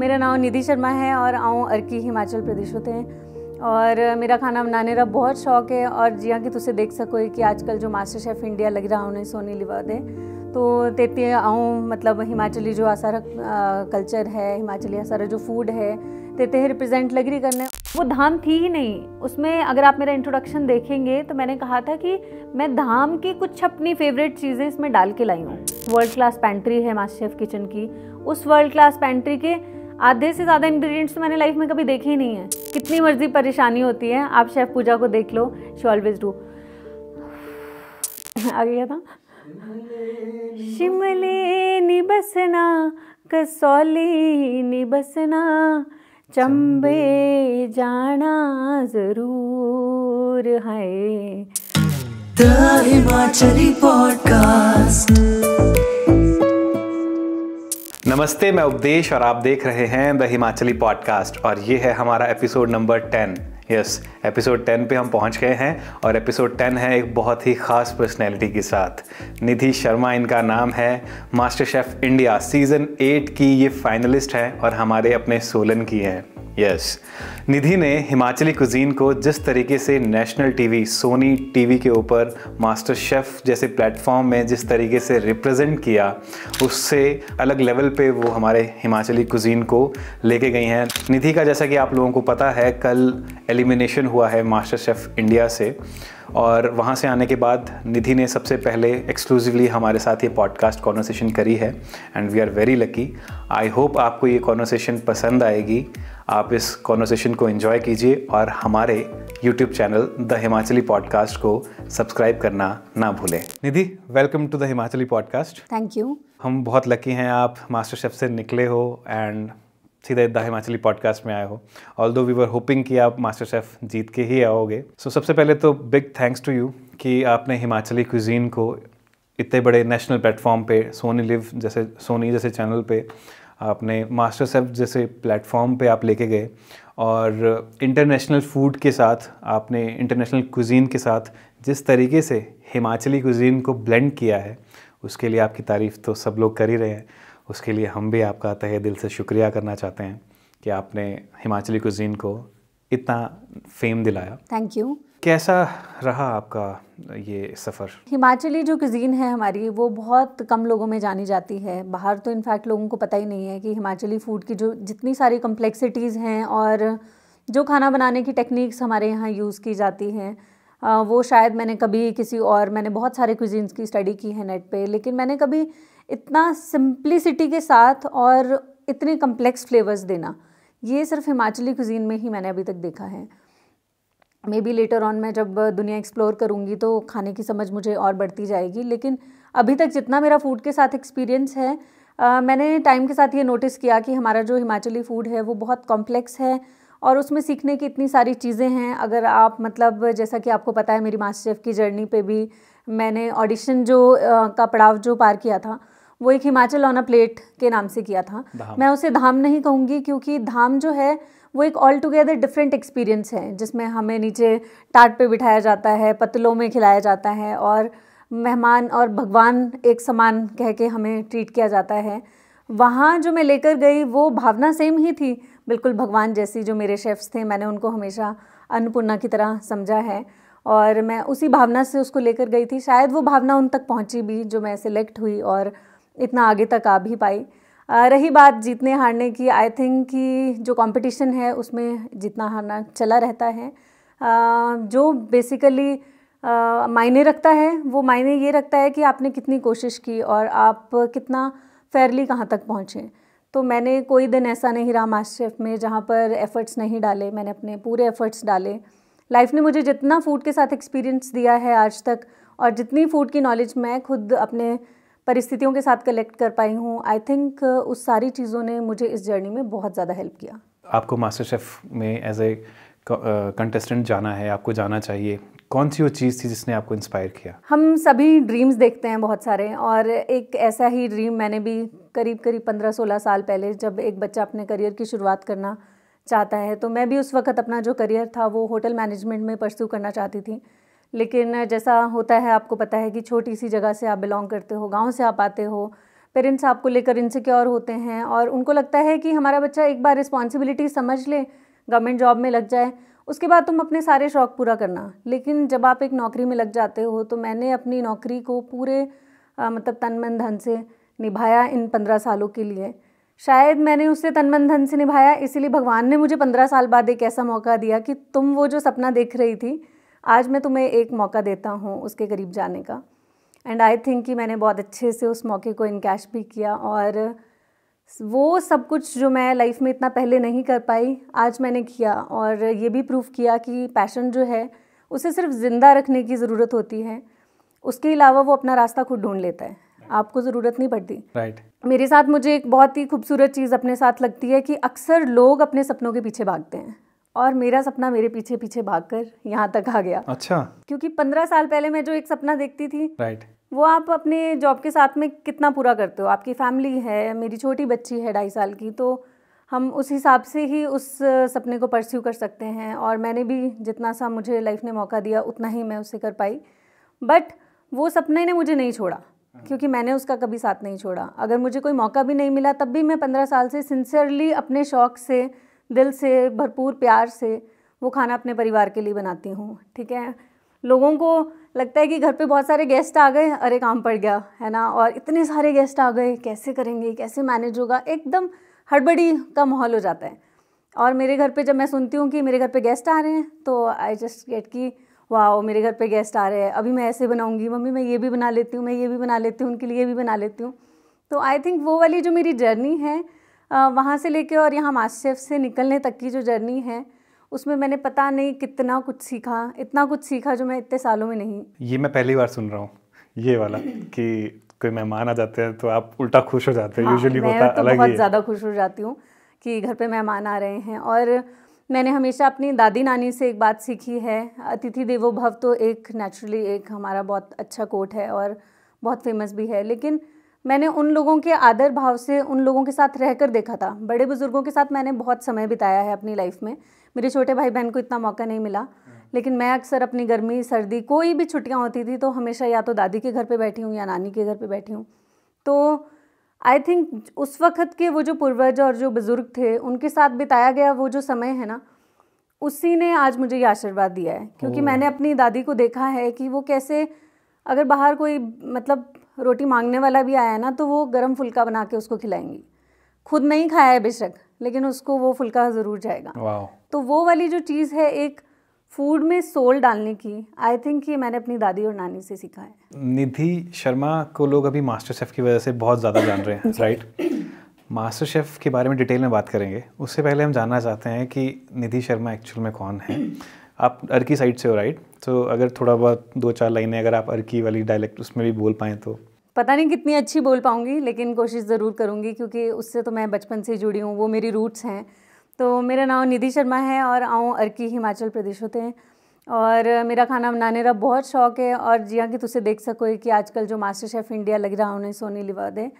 मेरा नाम निधि शर्मा है और आऊँ अर्की हिमाचल प्रदेश होते हैं और मेरा खाना बनाने का बहुत शौक है और जी कि तुसे देख सको कि आजकल जो मास्टर शेफ़ इंडिया लग रहा उन्हें सोनी लिवा दे तो तेती आऊँ मतलब हिमाचली जो असारा कल्चर है हिमाचली असारा जो फूड है तेते रिप्रेजेंट लग रही करने वो धाम थी ही नहीं उसमें अगर आप मेरा इंट्रोडक्शन देखेंगे तो मैंने कहा था कि मैं धाम की कुछ अपनी फेवरेट चीज़ें इसमें डाल के लाई हूँ वर्ल्ड क्लास पेंट्री है मास्टर शेफ़ किचन की उस वर्ल्ड क्लास पेंट्री के आधे से ज़्यादा इंग्रेडिएंट्स तो मैंने लाइफ में कभी देखे ही नहीं है कितनी मर्जी परेशानी होती है आप शेफ़ पूजा को देख लो शी ऑलवेज डू आगे गया था शिमले निबसना कसौली निबसना चंबे जाना जरूर है द हिमाचली पॉडकास्ट नमस्ते मैं उपदेश और आप देख रहे हैं द हिमाचली पॉडकास्ट और ये है हमारा episode number ten yes episode ten पे हम पहुंच गए हैं और एपिसोड टेन है एक बहुत ही ख़ास पर्सनैलिटी के साथ निधि शर्मा इनका नाम है MasterChef India season eight की ये फाइनलिस्ट हैं और हमारे अपने सोलन की हैं यस निधि ने हिमाचली कुजीन को जिस तरीके से नेशनल टीवी सोनी टीवी के ऊपर मास्टर शेफ़ जैसे प्लेटफॉर्म में जिस तरीके से रिप्रेजेंट किया उससे अलग लेवल पे वो हमारे हिमाचली कुजीन को लेके गई हैं निधि का जैसा कि आप लोगों को पता है कल एलिमिनेशन हुआ है मास्टर शेफ़ इंडिया से और वहाँ से आने के बाद निधि ने सबसे पहले एक्सक्लूसिवली हमारे साथ ये पॉडकास्ट कॉन्वर्सेशन करी है and we are very lucky I hope आपको ये कॉन्वर्सेशन पसंद आएगी आप इस कॉन्वर्सेशन को इन्जॉय कीजिए और हमारे YouTube channel the Himachali podcast को सब्सक्राइब करना ना भूलें Nidhi welcome to the Himachali podcast thank you हम बहुत लकी हैं आप मास्टर शेफ से निकले हो एंड सीधे द हिमाचली पॉडकास्ट में आए हो ऑल दो वी वर होपिंग कि आप मास्टर शेफ जीत के ही आओगे सो so, सबसे पहले तो बिग थैंक्स टू यू कि आपने हिमाचली क्विजीन को इतने बड़े नेशनल प्लेटफॉर्म पे सोनी लिव जैसे सोनी जैसे चैनल पे आपने मास्टर सेफ जैसे प्लेटफॉर्म पे आप लेके गए और इंटरनेशनल फूड के साथ आपने इंटरनेशनल कुजीन के साथ जिस तरीके से हिमाचली कुजीन को ब्लेंड किया है उसके लिए आपकी तारीफ़ तो सब लोग कर ही रहे हैं उसके लिए हम भी आपका तहे दिल से शुक्रिया करना चाहते हैं कि आपने हिमाचली कुजीन को इतना फेम दिलाया थैंक यू कैसा रहा आपका ये सफ़र हिमाचली जो कुजीन है हमारी वो बहुत कम लोगों में जानी जाती है बाहर तो इनफैक्ट लोगों को पता ही नहीं है कि हिमाचली फ़ूड की जो जितनी सारी कम्प्लेक्सिटीज़ हैं और जो खाना बनाने की टेक्निक्स हमारे यहाँ यूज़ की जाती हैं वो शायद मैंने कभी किसी और मैंने बहुत सारे क्विजीन्स की स्टडी की है नेट पे लेकिन मैंने कभी इतना सिंप्लिसिटी के साथ और इतने कम्प्लेक्स फ्लेवर्स देना ये सिर्फ हिमाचली क्विजीन में ही मैंने अभी तक देखा है मे बी लेटर ऑन मैं जब दुनिया एक्सप्लोर करूँगी तो खाने की समझ मुझे और बढ़ती जाएगी लेकिन अभी तक जितना मेरा फ़ूड के साथ एक्सपीरियंस है आ, मैंने टाइम के साथ ये नोटिस किया कि हमारा जो हिमाचली फ़ूड है वो बहुत कॉम्प्लेक्स है और उसमें सीखने की इतनी सारी चीज़ें हैं अगर आप मतलब जैसा कि आपको पता है मेरी मास्टर शेफ़ की जर्नी पे भी मैंने ऑडिशन जो आ, का पड़ाव जो पार किया था वो एक हिमाचल ऑन अ प्लेट के नाम से किया था मैं उसे धाम नहीं कहूँगी क्योंकि धाम जो है वो एक ऑल टुगेदर डिफरेंट एक्सपीरियंस है जिसमें हमें नीचे टाट पे बिठाया जाता है पतलों में खिलाया जाता है और मेहमान और भगवान एक समान कह के हमें ट्रीट किया जाता है वहाँ जो मैं लेकर गई वो भावना सेम ही थी बिल्कुल भगवान जैसी जो मेरे शेफ़्स थे मैंने उनको हमेशा अन्नपूर्णा की तरह समझा है और मैं उसी भावना से उसको लेकर गई थी शायद वो भावना उन तक पहुँची भी जो मैं सिलेक्ट हुई और इतना आगे तक आ भी पाई रही बात जीतने हारने की आई थिंक कि जो कंपटीशन है उसमें जीतना हारना चला रहता है जो बेसिकली मायने रखता है वो मायने ये रखता है कि आपने कितनी कोशिश की और आप कितना फेयरली कहाँ तक पहुँचें तो मैंने कोई दिन ऐसा नहीं रहा मास्टर शेफ में जहाँ पर एफ़र्ट्स नहीं डाले मैंने अपने पूरे एफ़र्ट्स डाले लाइफ ने मुझे जितना फ़ूड के साथ एक्सपीरियंस दिया है आज तक और जितनी फ़ूड की नॉलेज मैं खुद अपने परिस्थितियों के साथ कलेक्ट कर पाई हूँ आई थिंक उस सारी चीज़ों ने मुझे इस जर्नी में बहुत ज़्यादा हेल्प किया आपको मास्टर शेफ़ में एज ए कंटेस्टेंट जाना है आपको जाना चाहिए कौन सी वो चीज़ थी जिसने आपको इंस्पायर किया हम सभी ड्रीम्स देखते हैं बहुत सारे और एक ऐसा ही ड्रीम मैंने भी करीब करीब पंद्रह सोलह साल पहले जब एक बच्चा अपने करियर की शुरुआत करना चाहता है तो मैं भी उस वक्त अपना जो करियर था वो होटल मैनेजमेंट में परस्यू करना चाहती थी लेकिन जैसा होता है आपको पता है कि छोटी सी जगह से आप बिलोंग करते हो गाँव से आप आते हो पेरेंट्स आपको लेकर इनसिक्योर होते हैं और उनको लगता है कि हमारा बच्चा एक बार रिस्पॉन्सिबिलिटी समझ ले गवर्नमेंट जॉब में लग जाए उसके बाद तुम अपने सारे शौक़ पूरा करना लेकिन जब आप एक नौकरी में लग जाते हो तो मैंने अपनी नौकरी को पूरे आ, मतलब तन मन धन से निभाया इन पंद्रह सालों के लिए शायद मैंने उससे तन मन धन से निभाया इसीलिए भगवान ने मुझे पंद्रह साल बाद एक ऐसा मौका दिया कि तुम वो जो सपना देख रही थी आज मैं तुम्हें एक मौका देता हूँ उसके करीब जाने का एंड आई थिंक कि मैंने बहुत अच्छे से उस मौके को इनकैश भी किया और वो सब कुछ जो मैं लाइफ में इतना पहले नहीं कर पाई आज मैंने किया और ये भी प्रूव किया कि पैशन जो है उसे सिर्फ ज़िंदा रखने की ज़रूरत होती है उसके अलावा वो अपना रास्ता खुद ढूंढ लेता है आपको ज़रूरत नहीं पड़ती राइट right. मेरे साथ मुझे एक बहुत ही खूबसूरत चीज़ अपने साथ लगती है कि अक्सर लोग अपने सपनों के पीछे भागते हैं और मेरा सपना मेरे पीछे पीछे भागकर यहाँ तक आ गया अच्छा क्योंकि पंद्रह साल पहले मैं जो एक सपना देखती थी राइट वो आप अपने जॉब के साथ में कितना पूरा करते हो आपकी फैमिली है मेरी छोटी बच्ची है ढाई साल की तो हम उस हिसाब से ही उस सपने को परस्यू कर सकते हैं और मैंने भी जितना सा मुझे लाइफ ने मौका दिया उतना ही मैं उसे कर पाई बट वो सपने ने मुझे नहीं छोड़ा हाँ। क्योंकि मैंने उसका कभी साथ नहीं छोड़ा अगर मुझे कोई मौका भी नहीं मिला तब भी मैं पंद्रह साल से सिंसियरली अपने शौक़ से दिल से भरपूर प्यार से वो खाना अपने परिवार के लिए बनाती हूँ ठीक है लोगों को लगता है कि घर पे बहुत सारे गेस्ट आ गए अरे काम पड़ गया है ना और इतने सारे गेस्ट आ गए कैसे करेंगे कैसे मैनेज होगा एकदम हड़बड़ी का माहौल हो जाता है और मेरे घर पे जब मैं सुनती हूँ कि मेरे घर पे गेस्ट आ रहे हैं तो आई जस्ट गेट कि वाह मेरे घर पे गेस्ट आ रहे हैं अभी मैं ऐसे बनाऊँगी मम्मी मैं ये भी बना लेती हूँ मैं ये भी बना लेती हूँ उनके लिए भी बना लेती हूँ तो आई थिंक वो वाली जो मेरी जर्नी है वहाँ से लेके और यहाँ मास्टर से निकलने तक की जो जर्नी है उसमें मैंने पता नहीं कितना कुछ सीखा इतना कुछ सीखा जो मैं इतने सालों में नहीं ये मैं पहली बार सुन रहा हूँ ये वाला कि कोई मेहमान आ जाते हैं तो आप उल्टा खुश हो जाते हैं हाँ, यूजुअली होता तो अलग बहुत ज़्यादा खुश हो जाती हूँ कि घर पे मेहमान आ रहे हैं और मैंने हमेशा अपनी दादी नानी से एक बात सीखी है अतिथि देवो भव तो एक नेचुरली एक हमारा बहुत अच्छा कोट है और बहुत फेमस भी है लेकिन मैंने उन लोगों के आदर भाव से उन लोगों के साथ रहकर देखा था बड़े बुज़ुर्गों के साथ मैंने बहुत समय बिताया है अपनी लाइफ में मेरे छोटे भाई बहन को इतना मौका नहीं मिला लेकिन मैं अक्सर अपनी गर्मी सर्दी कोई भी छुट्टियाँ होती थी तो हमेशा या तो दादी के घर पर बैठी हूँ या नानी के घर पर बैठी हूँ तो आई थिंक उस वक्त के वो जो पूर्वज और जो बुज़ुर्ग थे उनके साथ बिताया गया वो जो समय है ना उसी ने आज मुझे ये आशीर्वाद दिया है क्योंकि मैंने अपनी दादी को देखा है कि वो कैसे अगर बाहर कोई मतलब रोटी मांगने वाला भी आया ना तो वो गर्म फुल्का बना के उसको खिलाएंगी खुद नहीं खाया है बेशक लेकिन उसको वो फुल्का ज़रूर जाएगा तो वो वाली जो चीज़ है एक फूड में सोल डालने की आई थिंक ये मैंने अपनी दादी और नानी से सीखा है निधि शर्मा को लोग अभी मास्टर शेफ़ की वजह से बहुत ज़्यादा जान रहे हैं राइट मास्टर शेफ़ के बारे में डिटेल में बात करेंगे उससे पहले हम जानना चाहते हैं कि निधि शर्मा एक्चुअल में कौन है आप अर्की साइड से हो राइट तो अगर थोड़ा बहुत दो चार लाइनें अगर आप अर्की वाली डायलेक्ट उसमें भी बोल पाएँ तो पता नहीं कितनी अच्छी बोल पाऊँगी लेकिन कोशिश ज़रूर करूँगी क्योंकि उससे तो मैं बचपन से जुड़ी हूँ वो मेरी रूट्स हैं तो मेरा नाम निधि शर्मा है और आऊँ अर्की हिमाचल प्रदेश होते हैं और मेरा खाना बनाने का बहुत शौक़ है और जिया कि तुसे देख सको कि आजकल जो मास्टर शेफ़ इंडिया लग रहा उन्हें सोनी लिवा दे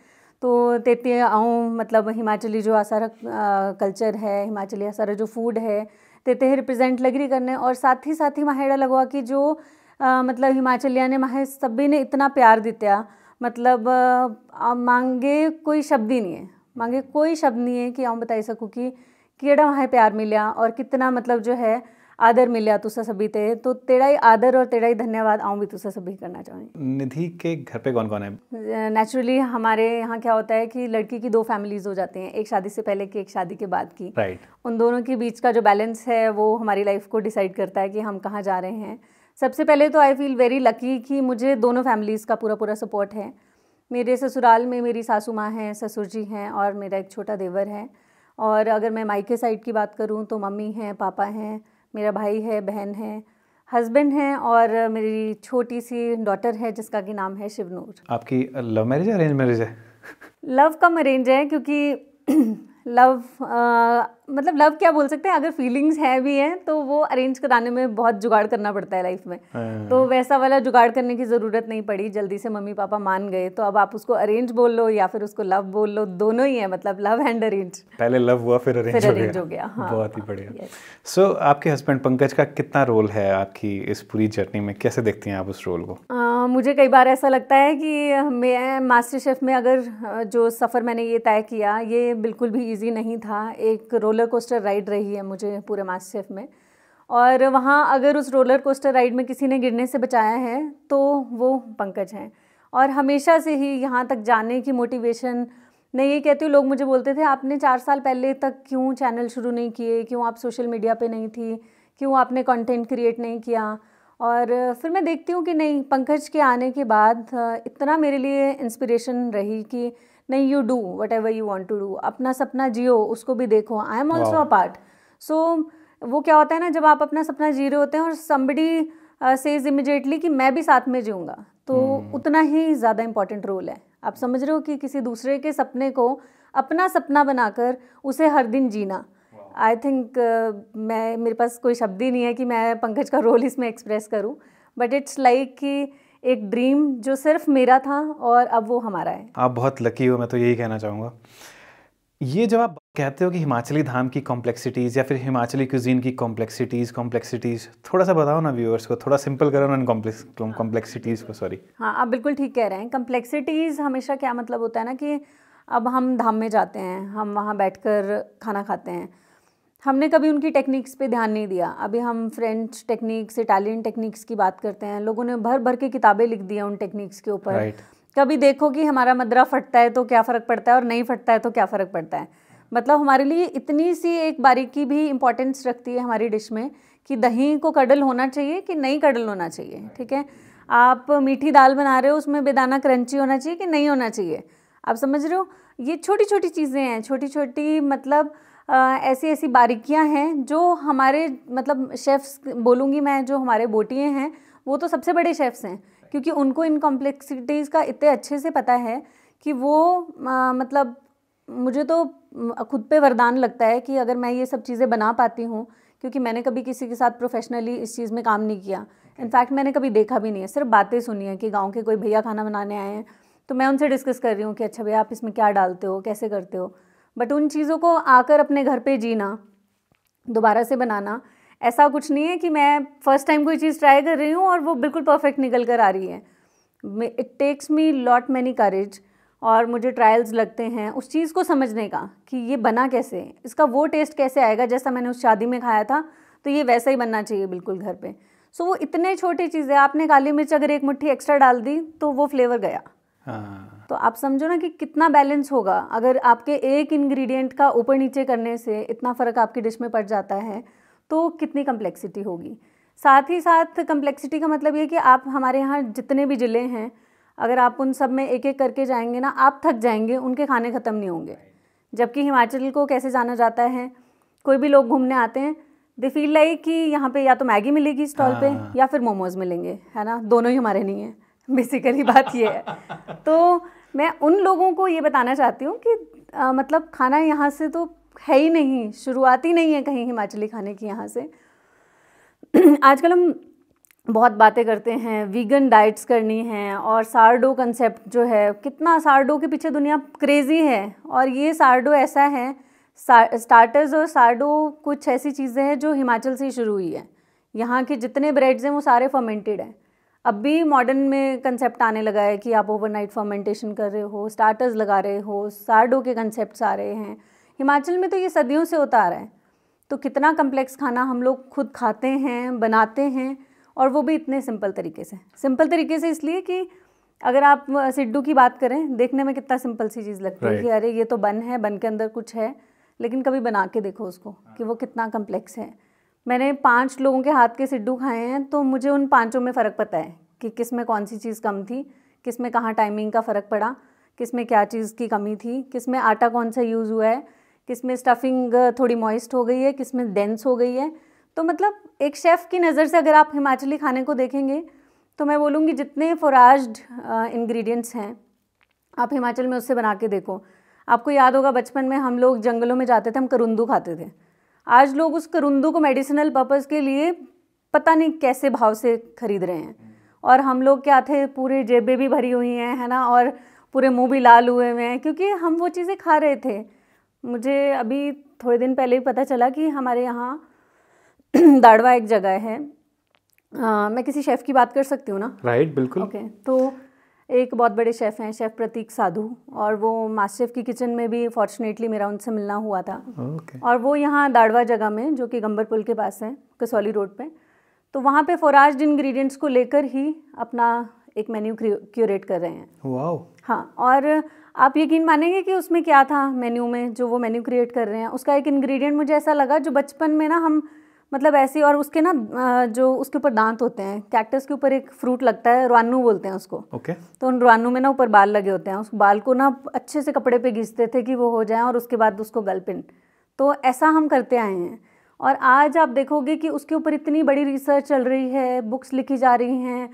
तो तेती आऊँ मतलब हिमाचली जो सारा कल्चर है हिमाचली सारा जो फूड है तेते रिप्रेजेंट लग रही करने और साथ ही साथ ही माहेड़ा लगवा कि जो आ, मतलब हिमाचलिया ने माहे सभी ने इतना प्यार दिता मतलब मांगे कोई शब्द ही नहीं है मांगे कोई शब्द नहीं है कि आऊँ बताई सकूँ कि केड़ा वहाँ प्यार मिलया और कितना मतलब जो है आदर मिले तुसा सभी ते तो तेरा ही आदर और तेरा ही धन्यवाद आऊँ भी तुसा सभी करना चाहूँगी निधि के घर पे कौन कौन है नेचुरली हमारे यहाँ क्या होता है कि लड़की की दो फैमिलीज हो जाती हैं एक शादी से पहले की एक शादी के बाद की राइट right. उन दोनों के बीच का जो बैलेंस है वो हमारी लाइफ को डिसाइड करता है कि हम कहाँ जा रहे हैं सबसे पहले तो आई फील वेरी लकी कि मुझे दोनों फैमिलीज़ का पूरा पूरा सपोर्ट है मेरे ससुराल में मेरी सासू माँ हैं ससुर जी हैं और मेरा एक छोटा देवर है और अगर मैं माइके साइड की बात करूँ तो मम्मी हैं पापा हैं मेरा भाई है बहन है हस्बैंड हैं और मेरी छोटी सी डॉटर है जिसका कि नाम है शिवनूर आपकी लव मैरिज अरेंज मैरिज है लव कम अरेंज है क्योंकि लव मतलब लव क्या बोल सकते हैं अगर फीलिंग्स है भी हैं तो वो अरेंज कराने में बहुत जुगाड़ करना पड़ता है लाइफ में हाँ। तो वैसा वाला जुगाड़ करने की ज़रूरत नहीं पड़ी जल्दी से मम्मी पापा मान गए तो अब आप उसको अरेंज बोल लो या फिर उसको लव बोल लो दोनों ही है मतलब लव एंड अरेंज पहले लव हुआ फिर अरेंज हो गया, हो गया हाँ, बहुत ही बढ़िया सो आपके हस्बैंड पंकज का कितना रोल है आपकी इस पूरी जर्नी में कैसे देखती हैं आप उस रोल को मुझे कई बार ऐसा लगता है कि मैं मास्टर शेफ में अगर जो सफ़र मैंने ये तय किया ये बिल्कुल भी ईजी नहीं था एक रोल रोलर कोस्टर राइड रही है मुझे पूरे मास्टर में और वहाँ अगर उस रोलर कोस्टर राइड में किसी ने गिरने से बचाया है तो वो पंकज हैं और हमेशा से ही यहाँ तक जाने की मोटिवेशन मैं ये कहती हूँ लोग मुझे बोलते थे आपने चार साल पहले तक क्यों चैनल शुरू नहीं किए क्यों आप सोशल मीडिया पे नहीं थी क्यों आपने कंटेंट क्रिएट नहीं किया और फिर मैं देखती हूँ कि नहीं पंकज के आने के बाद इतना मेरे लिए इंस्पिरेशन रही कि नहीं you do whatever you want to do अपना सपना जियो उसको भी देखो I am also a part so वो क्या होता है ना जब आप अपना सपना जी रहे होते हैं और समबडी सेज इमिजिएटली कि मैं भी साथ में जीऊँगा तो hmm. उतना ही ज़्यादा इम्पॉर्टेंट रोल है आप समझ रहे हो कि किसी दूसरे के सपने को अपना सपना बनाकर उसे हर दिन जीना आई wow. थिंक uh, मैं मेरे पास कोई शब्द ही नहीं है कि मैं पंकज का रोल इसमें एक्सप्रेस करूँ बट इट्स लाइक कि एक ड्रीम जो सिर्फ मेरा था और अब वो हमारा है आप बहुत लकी हो मैं तो यही कहना चाहूँगा ये जब आप कहते हो कि हिमाचली धाम की कॉम्प्लेक्सिटीज़ या फिर हिमाचली क्यूजीन की कॉम्प्लेक्सिटीज़ कॉम्प्लेक्सिटीज़ थोड़ा सा बताओ ना व्यूअर्स को थोड़ा सिंपल करो ना कॉम्प्लेक्सिटीज़ को सॉरी हाँ आप बिल्कुल ठीक कह रहे हैं कॉम्प्लेक्सिटीज़ हमेशा क्या मतलब होता है ना कि अब हम धाम में जाते हैं हम वहाँ बैठ खाना खाते हैं हमने कभी उनकी टेक्निक्स पे ध्यान नहीं दिया अभी हम फ्रेंच टेक्निक्स इटालियन टेक्निक्स की बात करते हैं लोगों ने भर भर के किताबें लिख दी हैं उन टेक्निक्स के ऊपर right. कभी देखो कि हमारा मदरा फटता है तो क्या फ़र्क पड़ता है और नहीं फटता है तो क्या फ़र्क पड़ता है मतलब हमारे लिए इतनी सी एक बारीकी भी इम्पोर्टेंस रखती है हमारी डिश में कि दही को कडल होना चाहिए कि नहीं कडल होना चाहिए ठीक है आप मीठी दाल बना रहे हो उसमें बेदाना क्रंची होना चाहिए कि नहीं होना चाहिए आप समझ रहे हो ये छोटी छोटी चीज़ें हैं छोटी छोटी मतलब ऐसी ऐसी बारीकियां हैं जो हमारे मतलब शेफ़्स बोलूँगी मैं जो हमारे बोटिए हैं वो तो सबसे बड़े शेफ़्स हैं क्योंकि उनको इन कॉम्प्लेक्सिटीज़ का इतने अच्छे से पता है कि वो आ, मतलब मुझे तो खुद पे वरदान लगता है कि अगर मैं ये सब चीज़ें बना पाती हूँ क्योंकि मैंने कभी किसी के साथ प्रोफेशनली इस चीज़ में काम नहीं किया इनफैक्ट मैंने कभी देखा भी नहीं है सिर्फ बातें सुनी हैं कि गाँव के कोई भैया खाना बनाने आए हैं तो मैं उनसे डिस्कस कर रही हूँ कि अच्छा भैया आप इसमें क्या डालते हो कैसे करते हो बट उन चीज़ों को आकर अपने घर पे जीना दोबारा से बनाना ऐसा कुछ नहीं है कि मैं फ़र्स्ट टाइम कोई चीज़ ट्राई कर रही हूँ और वो बिल्कुल परफेक्ट निकल कर आ रही है it takes me lot many courage और मुझे ट्रायल्स लगते हैं उस चीज़ को समझने का कि ये बना कैसे इसका वो टेस्ट कैसे आएगा जैसा मैंने उस शादी में खाया था तो ये वैसा ही बनना चाहिए बिल्कुल घर पे सो so, वो इतने छोटी चीज़ें आपने काली मिर्च अगर एक मुट्ठी एक्स्ट्रा डाल दी तो वो फ्लेवर गया हाँ तो आप समझो ना कि कितना बैलेंस होगा अगर आपके एक इंग्रेडिएंट का ऊपर नीचे करने से इतना फ़र्क आपकी डिश में पड़ जाता है तो कितनी कम्प्लेक्सिटी होगी साथ ही साथ कम्प्लेक्सिटी का मतलब ये कि आप हमारे यहाँ जितने भी ज़िले हैं अगर आप उन सब में एक एक करके जाएंगे ना आप थक जाएंगे उनके खाने ख़त्म नहीं होंगे जबकि हिमाचल को कैसे जाना जाता है कोई भी लोग घूमने आते हैं दे फील लाइक कि यहाँ पे या तो मैगी मिलेगी स्टॉल पे हाँ। या फिर मोमोज मिलेंगे है ना दोनों ही हमारे नहीं हैं बेसिकली बात ये है तो मैं उन लोगों को ये बताना चाहती हूँ कि आ, मतलब खाना यहाँ से तो है ही नहीं शुरुआत ही नहीं है कहीं हिमाचली खाने की यहाँ से आजकल हम बहुत बातें करते हैं वीगन डाइट्स करनी हैं और सार्डो कंसेप्ट जो है कितना सार्डो के पीछे दुनिया क्रेज़ी है और ये सार्डो ऐसा है स्टार्टर्स और सार्डो कुछ ऐसी चीज़ें हैं जो हिमाचल से ही शुरू हुई है यहाँ के जितने ब्रेड्स हैं वो सारे फर्मेंटेड हैं अब भी मॉडर्न में कंसेप्ट आने लगा है कि आप ओवरनाइट फर्मेंटेशन कर रहे हो स्टार्टर्स लगा रहे हो सार्डो के कंसेप्ट आ रहे हैं हिमाचल में तो ये सदियों से होता आ रहा है तो कितना कम्प्लेक्स खाना हम लोग खुद खाते हैं बनाते हैं और वो भी इतने सिंपल तरीके से सिंपल तरीके से इसलिए कि अगर आप सिड्डू की बात करें देखने में कितना सिंपल सी चीज़ लगती right. है कि अरे ये तो बन है बन के अंदर कुछ है लेकिन कभी बना के देखो उसको कि वो कितना कम्प्लेक्स है मैंने पांच लोगों के हाथ के सिड्डू खाए हैं तो मुझे उन पांचों में फ़र्क पता है कि किस में कौन सी चीज़ कम थी किस में कहाँ टाइमिंग का फ़र्क पड़ा किस में क्या चीज़ की कमी थी किस में आटा कौन सा यूज़ हुआ है किस में स्टफिंग थोड़ी मॉइस्ट हो गई है किस में डेंस हो गई है तो मतलब एक शेफ़ की नज़र से अगर आप हिमाचली खाने को देखेंगे तो मैं बोलूँगी जितने फोराज्ड इंग्रेडिएंट्स हैं आप हिमाचल में उससे बना के देखो आपको याद होगा बचपन में हम लोग जंगलों में जाते थे हम करुंदू खाते थे आज लोग उस करुंदू को मेडिसिनल पर्पज़ के लिए पता नहीं कैसे भाव से खरीद रहे हैं और हम लोग क्या थे पूरे जेबें भी भरी हुई हैं है ना और पूरे मुंह भी लाल हुए हुए हैं क्योंकि हम वो चीज़ें खा रहे थे मुझे अभी थोड़े दिन पहले ही पता चला कि हमारे यहाँ दाड़वा एक जगह है आ, मैं किसी शेफ़ की बात कर सकती हूँ ना राइट right, बिल्कुल ओके okay, तो एक बहुत बड़े शेफ़ हैं शेफ़ प्रतीक साधु और वो मास्टर शेफ़ की किचन में भी फॉर्चुनेटली मेरा उनसे मिलना हुआ था okay. और वो यहाँ दाड़वा जगह में जो कि गंबर पुल के पास है कसौली रोड पे तो वहाँ पे फोराज इंग्रेडिएंट्स को लेकर ही अपना एक मेन्यू क्यूरेट कर रहे हैं wow. हाँ और आप यकीन मानेंगे कि उसमें क्या था मेन्यू में जो वो मेन्यू क्रिएट कर रहे हैं उसका एक इंग्रेडिएंट मुझे ऐसा लगा जो बचपन में ना हम मतलब ऐसी और उसके ना जो उसके ऊपर दांत होते हैं कैक्टस के ऊपर एक फ्रूट लगता है रुआनू बोलते हैं उसको ओके okay. तो उन रुआनू में ना ऊपर बाल लगे होते हैं उस बाल को ना अच्छे से कपड़े पे घिसते थे कि वो हो जाए और उसके बाद उसको गलपिन तो ऐसा हम करते आए हैं और आज आप देखोगे कि उसके ऊपर इतनी बड़ी रिसर्च चल रही है बुक्स लिखी जा रही हैं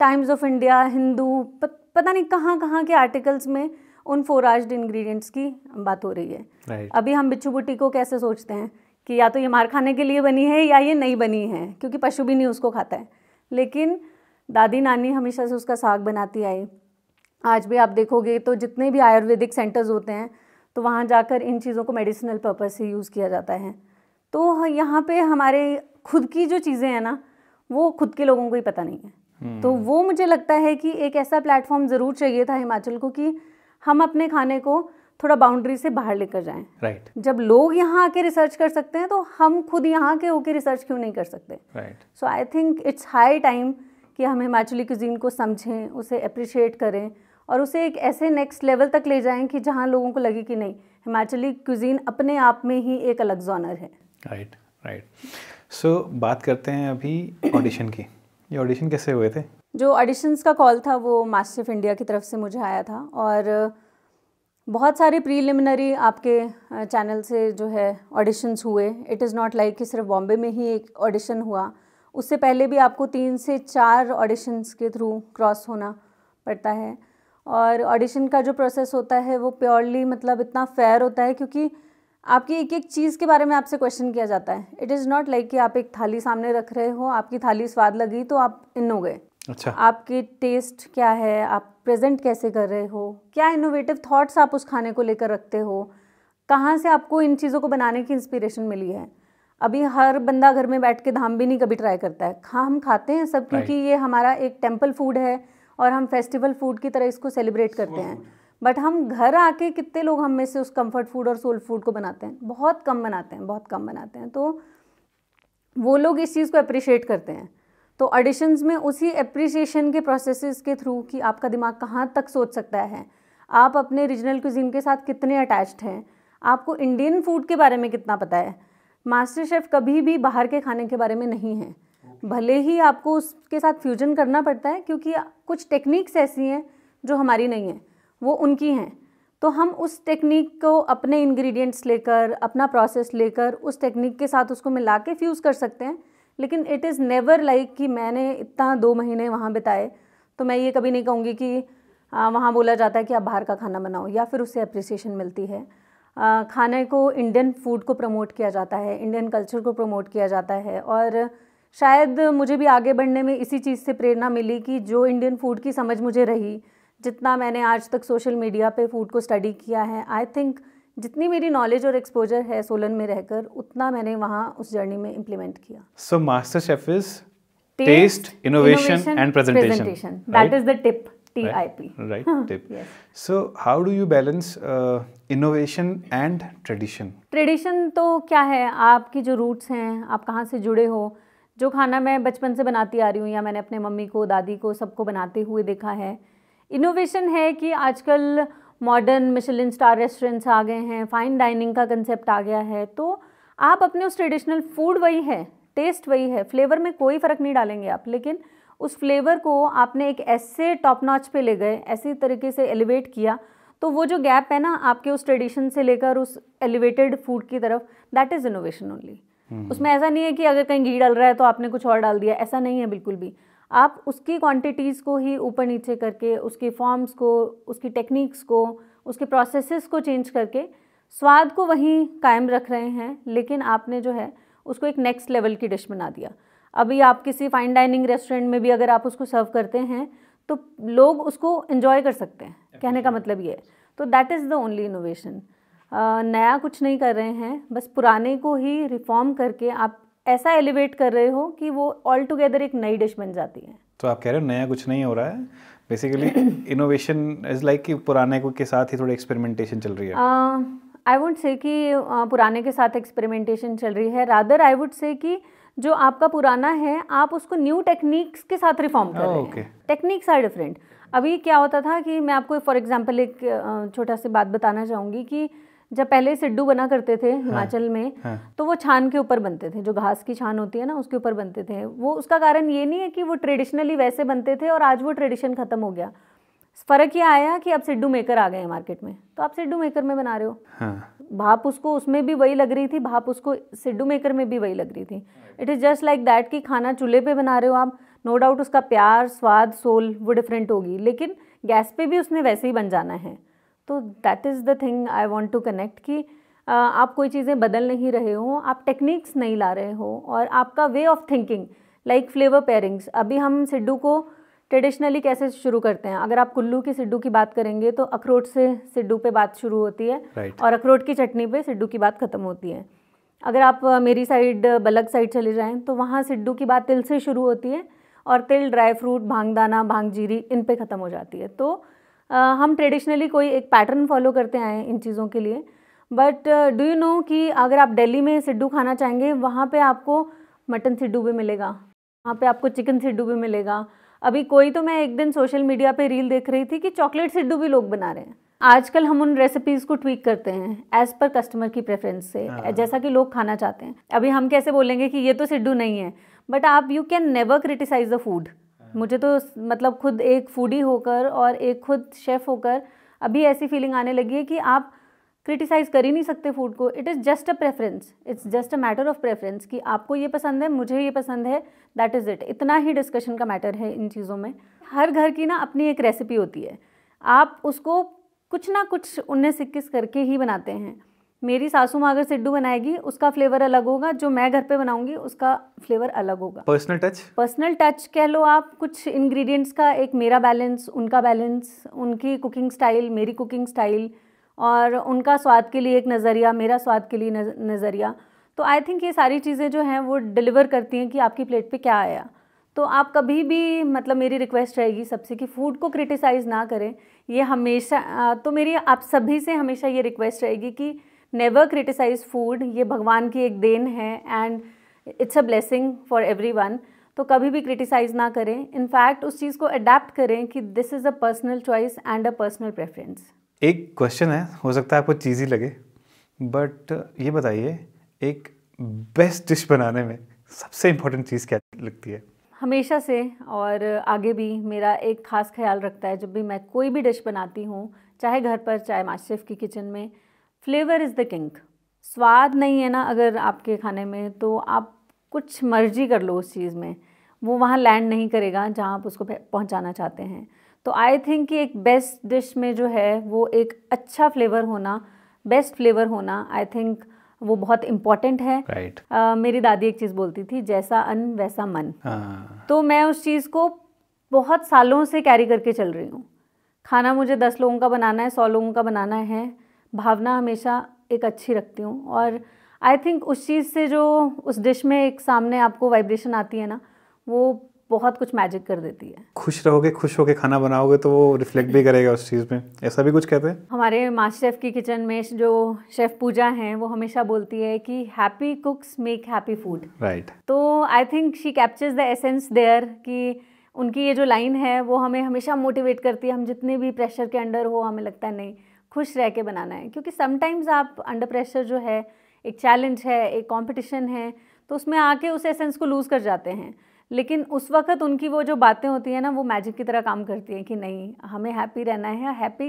टाइम्स ऑफ इंडिया हिंदू प, पता नहीं कहाँ कहाँ के आर्टिकल्स में उन फोराज इंग्रेडिएंट्स की बात हो रही है right. अभी हम बिच्छू बुटी को कैसे सोचते हैं कि या तो ये मार खाने के लिए बनी है या ये नहीं बनी है क्योंकि पशु भी नहीं उसको खाता है लेकिन दादी नानी हमेशा से उसका साग बनाती आई आज भी आप देखोगे तो जितने भी आयुर्वेदिक सेंटर्स होते हैं तो वहाँ जाकर इन चीज़ों को मेडिसिनल पर्पज़ से यूज़ किया जाता है तो यहाँ पे हमारे खुद की जो चीज़ें हैं ना वो खुद के लोगों को ही पता नहीं है हम्म। तो वो मुझे लगता है कि एक ऐसा प्लेटफॉर्म ज़रूर चाहिए था हिमाचल को कि हम अपने खाने को थोड़ा बाउंड्री से बाहर लेकर जाएं राइट right. जब लोग यहाँ आके रिसर्च कर सकते हैं तो हम खुद यहाँ के होके रिसर्च क्यों नहीं कर सकते right so I think it's high time कि हम हिमाचली क्यूजीन को समझें उसे अप्रिशिएट करें और उसे एक ऐसे नेक्स्ट लेवल तक ले जाएं कि जहाँ लोगों को लगे कि नहीं हिमाचली क्यूजीन अपने आप में ही एक अलग जॉनर है राइट राइट सो बात करते हैं अभी ऑडिशन की ये ऑडिशन कैसे हुए थे जो ऑडिशंस का कॉल था वो मास्टर ऑफ इंडिया की तरफ से मुझे आया था और बहुत सारे प्रीलिमिनरी आपके चैनल से जो है ऑडिशंस हुए इट इज़ नॉट लाइक कि सिर्फ बॉम्बे में ही एक ऑडिशन हुआ उससे पहले भी आपको तीन से चार ऑडिशंस के थ्रू क्रॉस होना पड़ता है और ऑडिशन का जो प्रोसेस होता है वो प्योरली मतलब इतना फेयर होता है क्योंकि आपकी एक एक चीज़ के बारे में आपसे क्वेश्चन किया जाता है इट इज़ नॉट लाइक कि आप एक थाली सामने रख रहे हो आपकी थाली स्वाद लगी तो आप इन हो गए अच्छा आपके टेस्ट क्या है आप प्रेजेंट कैसे कर रहे हो क्या इनोवेटिव थॉट्स आप उस खाने को लेकर रखते हो कहाँ से आपको इन चीज़ों को बनाने की इंस्पिरेशन मिली है अभी हर बंदा घर में बैठ के धाम भी नहीं कभी ट्राई करता है खा हम खाते हैं सब क्योंकि ये हमारा एक टेम्पल फूड है और हम फेस्टिवल फूड की तरह इसको सेलिब्रेट करते हैं बट हम घर आके कितने लोग हम में से उस कंफर्ट फूड और सोल फूड को बनाते हैं बहुत कम बनाते हैं बहुत कम बनाते हैं तो वो लोग इस चीज़ को अप्रिशिएट करते हैं तो ऑडिशंस में उसी अप्रिसिएशन के प्रोसेस के थ्रू कि आपका दिमाग कहाँ तक सोच सकता है आप अपने रीजनल क्विजीन के साथ कितने अटैच्ड हैं आपको इंडियन फूड के बारे में कितना पता है मास्टर शेफ़ कभी भी बाहर के खाने के बारे में नहीं है भले ही आपको उसके साथ फ्यूजन करना पड़ता है क्योंकि कुछ टेक्निक्स ऐसी हैं जो हमारी नहीं है वो उनकी हैं तो हम उस टेक्निक को अपने इंग्रेडिएंट्स लेकर अपना प्रोसेस लेकर उस टेक्निक के साथ उसको मिला के फ्यूज़ कर सकते हैं लेकिन इट इज़ नेवर लाइक कि मैंने इतना दो महीने वहाँ बिताए तो मैं ये कभी नहीं कहूँगी कि वहाँ बोला जाता है कि आप बाहर का खाना बनाओ या फिर उससे अप्रिसिएशन मिलती है आ, खाने को इंडियन फूड को प्रमोट किया जाता है इंडियन कल्चर को प्रमोट किया जाता है और शायद मुझे भी आगे बढ़ने में इसी चीज़ से प्रेरणा मिली कि जो इंडियन फूड की समझ मुझे रही जितना मैंने आज तक सोशल मीडिया पे फूड को स्टडी किया है आई थिंक जितनी मेरी नॉलेज और एक्सपोजर है सोलन में रहकर उतना मैंने वहाँ उस जर्नी में इम्प्लीमेंट किया so MasterChef is taste innovation and presentation that is the tip T I P right tip so how do you balance innovation and tradition tradition तो क्या है आपकी जो रूट्स हैं आप कहाँ से जुड़े हो जो खाना मैं बचपन से बनाती आ रही हूँ या मैंने अपने मम्मी को दादी को सबको बनाते हुए देखा है इनोवेशन है कि आजकल मॉडर्न मिशलिन स्टार रेस्टोरेंट्स आ गए हैं फ़ाइन डाइनिंग का कंसेप्ट आ गया है तो आप अपने उस ट्रेडिशनल फूड वही है टेस्ट वही है फ्लेवर में कोई फ़र्क नहीं डालेंगे आप लेकिन उस फ्लेवर को आपने एक ऐसे टॉप नॉच पे ले गए ऐसी तरीके से एलिवेट किया तो वो जो गैप है ना आपके उस ट्रेडिशन से लेकर उस एलिवेटेड फूड की तरफ दैट इज़ इनोवेशन ओनली उसमें ऐसा नहीं है कि अगर कहीं घी डाल रहा है तो आपने कुछ और डाल दिया ऐसा नहीं है बिल्कुल भी आप उसकी क्वांटिटीज़ को ही ऊपर नीचे करके उसकी फॉर्म्स को उसकी टेक्निक्स को उसके प्रोसेसेस को चेंज करके स्वाद को वहीं कायम रख रहे हैं लेकिन आपने जो है उसको एक नेक्स्ट लेवल की डिश बना दिया अभी आप किसी फाइन डाइनिंग रेस्टोरेंट में भी अगर आप उसको सर्व करते हैं तो लोग उसको इन्जॉय कर सकते हैं कहने का मतलब ये है तो that is the only innovation नया कुछ नहीं कर रहे हैं बस पुराने को ही रिफॉर्म करके आप ऐसा एलिवेट कर रहे हो कि वो ऑल टुगेदर एक नई डिश बन जाती है तो आप कह रहे हो नया कुछ नहीं हो रहा है बेसिकली इनोवेशन इज लाइक कि पुराने को के साथ ही थोड़ी एक्सपेरिमेंटेशन चल रही है आई वुड से कि पुराने के साथ एक्सपेरिमेंटेशन चल रही है रादर आई वुड से कि जो आपका पुराना है आप उसको न्यू टेक्निक्स के साथ रिफॉर्म कर रहे oh, हैं टेक्निक्स आर डिफरेंट अभी क्या होता था कि मैं आपको फॉर एग्जांपल एक छोटा सी बात बताना चाहूँगी कि जब पहले सिड्डू बना करते थे हाँ, हिमाचल हाँ, में हाँ, तो वो छान के ऊपर बनते थे जो घास की छान होती है ना उसके ऊपर बनते थे वो उसका कारण ये नहीं है कि वो ट्रेडिशनली वैसे बनते थे और आज वो ट्रेडिशन ख़त्म हो गया फ़र्क ये आया कि अब सिड्डू मेकर आ गए हैं मार्केट में तो आप सिड्डू मेकर में बना रहे हो हाँ. भाप उसको उसमें भी वही लग रही थी भाप उसको सिड्डू मेकर में भी वही लग रही थी it is just like that कि खाना चूल्हे पे बना रहे हो आप नो डाउट उसका प्यार स्वाद सोल वो डिफरेंट होगी लेकिन गैस पे भी उसने वैसे ही बन जाना है तो that is the thing I want to connect कि आप कोई चीज़ें बदल नहीं रहे हो आप टेक्निक्स नहीं ला रहे हो और आपका way of thinking like flavour pairings अभी हम सिड्डू को ट्रेडिशनली कैसे शुरू करते हैं अगर आप कुल्लू की सिड्डू की बात करेंगे तो अखरोट से सिड्डू पे बात शुरू होती है right. और अखरोट की चटनी पे सिड्डू की बात ख़त्म होती है अगर आप मेरी साइड बलग साइड चले जाएँ तो वहाँ सिड्डू की बात तिल से शुरू होती है और तिल ड्राई फ्रूट भांग दाना भांग जीरी इन पे ख़त्म हो जाती है तो हम ट्रेडिशनली कोई एक पैटर्न फॉलो करते आए इन चीज़ों के लिए बट डू यू नो कि अगर आप दिल्ली में सिड्डू खाना चाहेंगे वहाँ पे आपको मटन सिड्डू भी मिलेगा वहाँ पे आपको चिकन सिड्डू भी मिलेगा अभी कोई तो मैं एक दिन सोशल मीडिया पे रील देख रही थी कि चॉकलेट सिड्डू भी लोग बना रहे हैं आजकल हम उन रेसिपीज़ को ट्वीक करते हैं एज़ पर कस्टमर की प्रेफरेंस से हाँ। जैसा कि लोग खाना चाहते हैं अभी हम कैसे बोलेंगे कि ये तो सिड्डू नहीं है बट आप you can never criticise the food मुझे तो मतलब खुद एक फूडी होकर और एक खुद शेफ़ होकर अभी ऐसी फीलिंग आने लगी है कि आप क्रिटिसाइज़ कर ही नहीं सकते फूड को it is just a preference it's just a matter of preference कि आपको ये पसंद है मुझे ये पसंद है दैट इज़ इट इतना ही डिस्कशन का मैटर है इन चीज़ों में हर घर की ना अपनी एक रेसिपी होती है आप उसको कुछ ना कुछ उन्नीस इक्कीस करके ही बनाते हैं मेरी सासू माँ अगर सिड्डू बनाएगी उसका फ्लेवर अलग होगा जो मैं घर पे बनाऊंगी उसका फ्लेवर अलग होगा पर्सनल टच पर्सनल टच कह लो आप कुछ इंग्रेडिएंट्स का एक मेरा बैलेंस उनका बैलेंस उनकी कुकिंग स्टाइल मेरी कुकिंग स्टाइल और उनका स्वाद के लिए एक नज़रिया मेरा स्वाद के लिए नज़रिया तो आई थिंक ये सारी चीज़ें जो हैं वो डिलीवर करती हैं कि आपकी प्लेट पर क्या आया तो आप कभी भी मतलब मेरी रिक्वेस्ट रहेगी सबसे कि फ़ूड को क्रिटिसाइज़ ना करें ये हमेशा तो मेरी आप सभी से हमेशा ये रिक्वेस्ट रहेगी कि नेवर क्रिटिसाइज फूड ये भगवान की एक देन है and it's a blessing for everyone तो कभी भी क्रिटिसाइज़ ना करें इनफैक्ट उस चीज़ को अडेप्ट करें कि this is a personal choice and a personal preference एक क्वेश्चन है हो सकता है आपको चीज़ी लगे बट ये बताइए एक बेस्ट डिश बनाने में सबसे इम्पोर्टेंट चीज़ क्या लगती है हमेशा से और आगे भी मेरा एक ख़ास ख्याल रखता है जब भी मैं कोई भी डिश बनाती हूँ चाहे घर पर चाहे मास्टर की किचन में फ्लेवर इज़ द किंग स्वाद नहीं है ना अगर आपके खाने में तो आप कुछ मर्जी कर लो उस चीज़ में वो वहाँ लैंड नहीं करेगा जहाँ आप उसको पहुँचाना चाहते हैं तो आई थिंक कि एक बेस्ट डिश में जो है वो एक अच्छा फ्लेवर होना बेस्ट फ्लेवर होना आई थिंक वो बहुत इम्पॉर्टेंट है right. uh, मेरी दादी एक चीज़ बोलती थी जैसा अन वैसा मन ah. तो मैं उस चीज़ को बहुत सालों से कैरी करके चल रही हूँ खाना मुझे दस लोगों का बनाना है सौ लोगों का बनाना है भावना हमेशा एक अच्छी रखती हूँ और आई थिंक उस चीज़ से जो उस डिश में एक सामने आपको वाइब्रेशन आती है ना वो बहुत कुछ मैजिक कर देती है खुश रहोगे खुश होके खाना बनाओगे तो वो रिफ्लेक्ट भी करेगा उस चीज़ में ऐसा भी कुछ कहते हैं हमारे मास्टर शेफ़ की किचन में जो शेफ़ पूजा हैं वो हमेशा बोलती है कि happy cooks make happy food right तो I think she captures the essence there कि उनकी ये जो लाइन है वो हमें हमेशा मोटिवेट करती है हम जितने भी प्रेशर के अंडर हो हमें लगता है नहीं खुश रह के बनाना है क्योंकि समटाइम्स आप अंडर प्रेशर जो है एक चैलेंज है एक कंपटीशन है तो उसमें आके उस एसेंस को लूज़ कर जाते हैं लेकिन उस वक्त उनकी वो जो बातें होती हैं ना वो मैजिक की तरह काम करती हैं कि नहीं हमें हैप्पी रहना है हैप्पी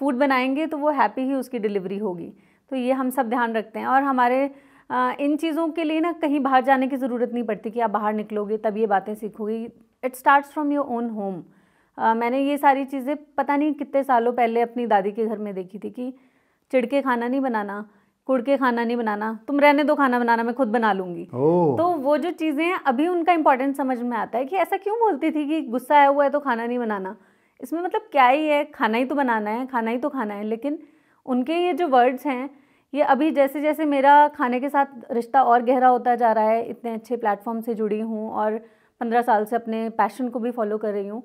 फूड बनाएंगे तो वो हैप्पी ही उसकी डिलीवरी होगी तो ये हम सब ध्यान रखते हैं और हमारे आ, इन चीज़ों के लिए ना कहीं बाहर जाने की ज़रूरत नहीं पड़ती कि आप बाहर निकलोगे तब ये बातें सीखोगे it starts from your own home ah, मैंने ये सारी चीज़ें पता नहीं कितने सालों पहले अपनी दादी के घर में देखी थी कि चिड़के खाना नहीं बनाना कुड़ के खाना नहीं बनाना तुम रहने दो खाना बनाना मैं खुद बना लूंगी तो वो जो चीज़ें अभी उनका इंपॉर्टेंस समझ में आता है कि ऐसा क्यों बोलती थी कि गुस्सा आया हुआ है तो खाना नहीं बनाना इसमें मतलब क्या ही है खाना ही तो बनाना है खाना ही तो खाना है लेकिन उनके ये जो वर्ड्स हैं ये अभी जैसे जैसे मेरा खाने के साथ रिश्ता और गहरा होता जा रहा है इतने अच्छे प्लेटफॉर्म से जुड़ी हूँ और पंद्रह साल से अपने पैशन को भी फॉलो कर रही हूँ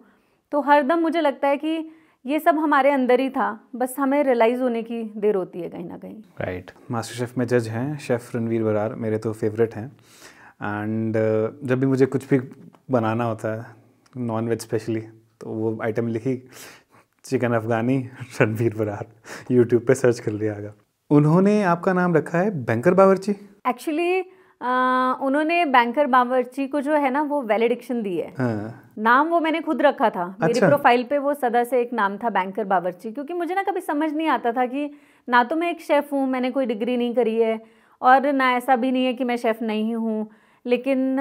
तो हरदम मुझे लगता है कि ये सब हमारे अंदर ही था बस हमें रियलाइज़ होने की देर होती है कहीं ना कहीं राइट मास्टर शेफ़ में जज हैं शेफ़ रणवीर बरार मेरे तो फेवरेट हैं एंड uh, जब भी मुझे कुछ भी बनाना होता है नॉन वेज स्पेशली तो वो आइटम लिखी चिकन अफगानी रणवीर बरार यूट्यूब पे सर्च कर लिया आगा उन्होंने आपका नाम रखा है बैंकर बावरची एक्चुअली आ, उन्होंने बैंकर बावर्ची को जो है ना वो वेलिडिक्शन दी है हाँ। नाम वो मैंने खुद रखा था अच्छा। मेरी प्रोफाइल पे वो सदा से एक नाम था बैंकर बावर्ची क्योंकि मुझे ना कभी समझ नहीं आता था कि ना तो मैं एक शेफ़ हूँ मैंने कोई डिग्री नहीं करी है और ना ऐसा भी नहीं है कि मैं शेफ़ नहीं हूँ लेकिन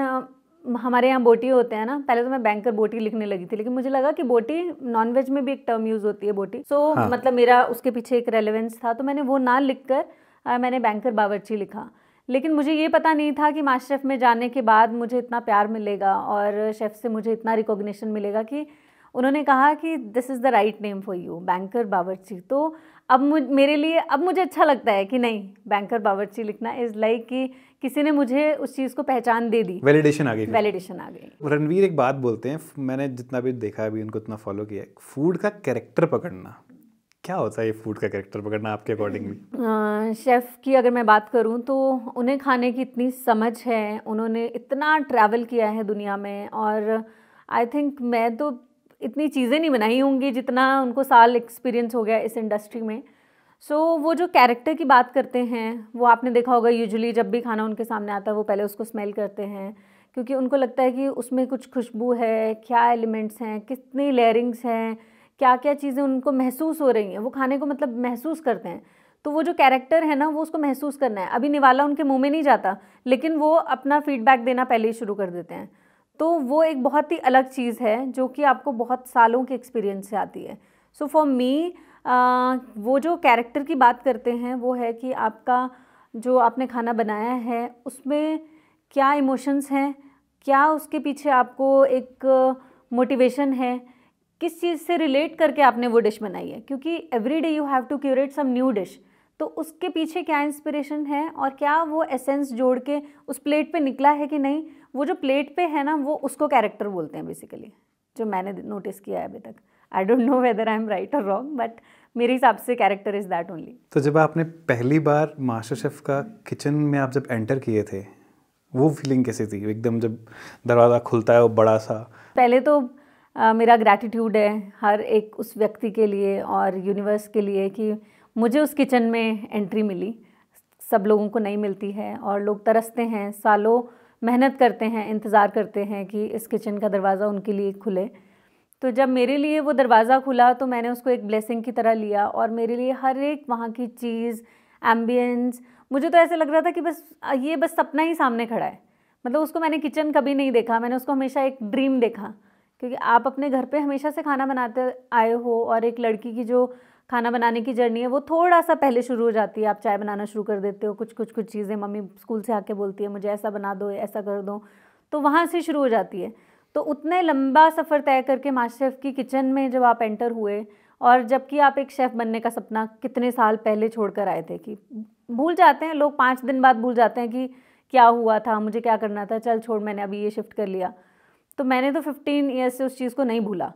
हमारे यहाँ बोटी होते हैं ना पहले तो मैं बैंकर बोटी लिखने लगी थी लेकिन मुझे लगा कि बोटी नॉनवेज में भी एक टर्म यूज़ होती है बोटी सो so, हाँ। मतलब मेरा उसके पीछे एक रेलेवेंस था तो मैंने वो ना लिख कर मैंने बैंकर बावर्ची लिखा लेकिन मुझे ये पता नहीं था कि मास्टर शेफ़ में जाने के बाद मुझे इतना प्यार मिलेगा और शेफ़ से मुझे इतना रिकॉग्निशन मिलेगा कि उन्होंने कहा कि this is the right name for you banker bawarchi तो अब मेरे लिए अब मुझे अच्छा लगता है कि नहीं बैंकर बावर्ची लिखना इज़ लाइक कि किसी ने मुझे उस चीज़ को पहचान दे दी वैलिडेशन आ गई वैलिडेशन आ गई रणवीर एक बात बोलते हैं मैंने जितना भी देखा अभी उनको इतना फॉलो किया फूड का कैरेक्टर पकड़ना क्या होता है ये फूड का कैरेक्टर पकड़ना आपके अकॉर्डिंगली शेफ़ की अगर मैं बात करूँ तो उन्हें खाने की इतनी समझ है उन्होंने इतना ट्रैवल किया है दुनिया में और आई थिंक मैं तो इतनी चीज़ें नहीं बनाई होंगी जितना उनको साल एक्सपीरियंस हो गया इस इंडस्ट्री में सो so, वो जो कैरेक्टर की बात करते हैं वो आपने देखा होगा यूजुअली जब भी खाना उनके सामने आता है वो पहले उसको स्मेल करते हैं क्योंकि उनको लगता है कि उसमें कुछ खुशबू है क्या एलिमेंट्स हैं कितनी लेयरिंग्स हैं क्या क्या चीज़ें उनको महसूस हो रही हैं वो खाने को मतलब महसूस करते हैं तो वो जो कैरेक्टर है ना वो उसको महसूस करना है अभी निवाला उनके मुंह में नहीं जाता लेकिन वो अपना फीडबैक देना पहले ही शुरू कर देते हैं तो वो एक बहुत ही अलग चीज़ है जो कि आपको बहुत सालों के एक्सपीरियंस से आती है सो फॉर मी वो जो कैरेक्टर की बात करते हैं वो है कि आपका जो आपने खाना बनाया है उसमें क्या इमोशंस हैं क्या उसके पीछे आपको एक मोटिवेशन है किस चीज़ से रिलेट करके आपने वो डिश बनाई है क्योंकि every day you have to curate some new dish तो उसके पीछे क्या इंस्पिरेशन है और क्या वो एसेंस जोड़ के उस प्लेट पे निकला है कि नहीं वो जो प्लेट पे है ना वो उसको कैरेक्टर बोलते हैं बेसिकली जो मैंने नोटिस किया है अभी तक I don't know whether I am right और रॉन्ग बट मेरे हिसाब से कैरेक्टर इज़ दैट ओनली तो जब आपने पहली बार मास्टर शेफ़ का किचन में आप जब एंटर किए थे वो फीलिंग कैसी थी एकदम जब दरवाज़ा खुलता है वो बड़ा सा पहले तो मेरा ग्रैटिट्यूड है हर एक उस व्यक्ति के लिए और यूनिवर्स के लिए कि मुझे उस किचन में एंट्री मिली सब लोगों को नहीं मिलती है और लोग तरसते हैं सालों मेहनत करते हैं इंतज़ार करते हैं कि इस किचन का दरवाज़ा उनके लिए खुले तो जब मेरे लिए वो दरवाज़ा खुला तो मैंने उसको एक ब्लेसिंग की तरह लिया और मेरे लिए हर एक वहाँ की चीज़ एम्बियंस मुझे तो ऐसा लग रहा था कि बस ये बस सपना ही सामने खड़ा है मतलब उसको मैंने किचन कभी नहीं देखा मैंने उसको हमेशा एक ड्रीम देखा क्योंकि आप अपने घर पे हमेशा से खाना बनाते आए हो और एक लड़की की जो खाना बनाने की जर्नी है वो थोड़ा सा पहले शुरू हो जाती है आप चाय बनाना शुरू कर देते हो कुछ कुछ कुछ चीज़ें मम्मी स्कूल से आके बोलती है मुझे ऐसा बना दो ऐसा कर दो तो वहाँ से शुरू हो जाती है तो उतने लंबा सफ़र तय करके मास्टर शेफ़ की किचन में जब आप एंटर हुए और जबकि आप एक शेफ़ बनने का सपना कितने साल पहले छोड़ कर आए थे कि भूल जाते हैं लोग पाँच दिन बाद भूल जाते हैं कि क्या हुआ था मुझे क्या करना था चल छोड़ मैंने अभी ये शिफ्ट कर लिया तो मैंने तो फिफ्टीन ईयर्स से उस चीज़ को नहीं भूला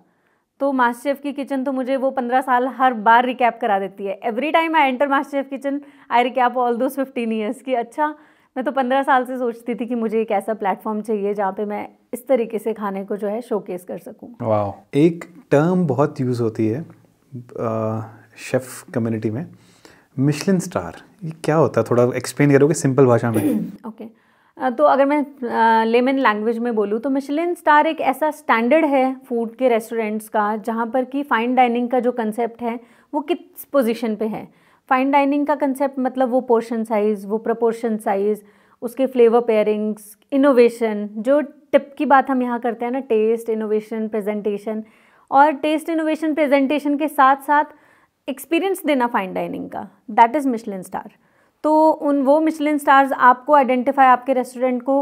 तो मास्टर शेफ़ की किचन तो मुझे वो पंद्रह साल हर बार रिकैप करा देती है every time I enter MasterChef kitchen I recap all those fifteen years की अच्छा मैं तो पंद्रह साल से सोचती थी कि मुझे एक ऐसा प्लेटफॉर्म चाहिए जहाँ पे मैं इस तरीके से खाने को जो है शोकेस कर सकूँ वाह एक टर्म बहुत यूज़ होती है शेफ़ कम्युनिटी में मिशलिन स्टार ये क्या होता है थोड़ा एक्सप्लेन करोगे सिंपल भाषा में ओके okay. तो अगर मैं लेमन लैंग्वेज में बोलूँ तो मिशलिन स्टार एक ऐसा स्टैंडर्ड है फूड के रेस्टोरेंट्स का जहाँ पर कि फ़ाइन डाइनिंग का जो कंसेप्ट है वो किस पोजीशन पे है फ़ाइन डाइनिंग का कंसेप्ट मतलब वो पोर्शन साइज़ वो प्रपोर्शन साइज़ उसके फ्लेवर पेयरिंग्स इनोवेशन जो टिप की बात हम यहाँ करते हैं ना टेस्ट इनोवेशन प्रेजेंटेशन और टेस्ट इनोवेशन प्रेजेंटेशन के साथ साथ एक्सपीरियंस देना फ़ाइन डाइनिंग का दैट इज़ मिशलिन स्टार तो उन वो मिशलिन स्टार्स आपको आइडेंटिफाई आपके रेस्टोरेंट को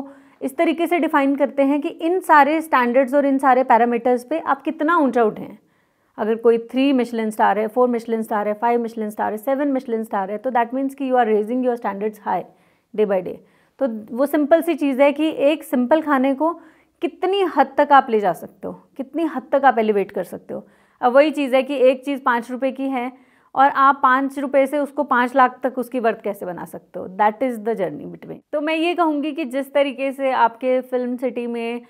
इस तरीके से डिफ़ाइन करते हैं कि इन सारे स्टैंडर्ड्स और इन सारे पैरामीटर्स पे आप कितना ऊंचा उठें अगर कोई थ्री मिशलिन स्टार है फोर मिशलिन स्टार है फाइव मिशलिन स्टार है सेवन मिशलिन स्टार है तो दैट मीन्स कि you are raising your standards high day by day तो वो सिंपल सी चीज़ है कि एक सिंपल खाने को कितनी हद तक आप ले जा सकते हो कितनी हद तक आप एलिवेट कर सकते हो अब वही चीज़ है कि एक चीज़ पाँच रुपये की है और आप पाँच रुपये से उसको पाँच लाख तक उसकी वर्थ कैसे बना सकते हो that is the journey between तो मैं ये कहूँगी कि जिस तरीके से आपके फिल्म सिटी में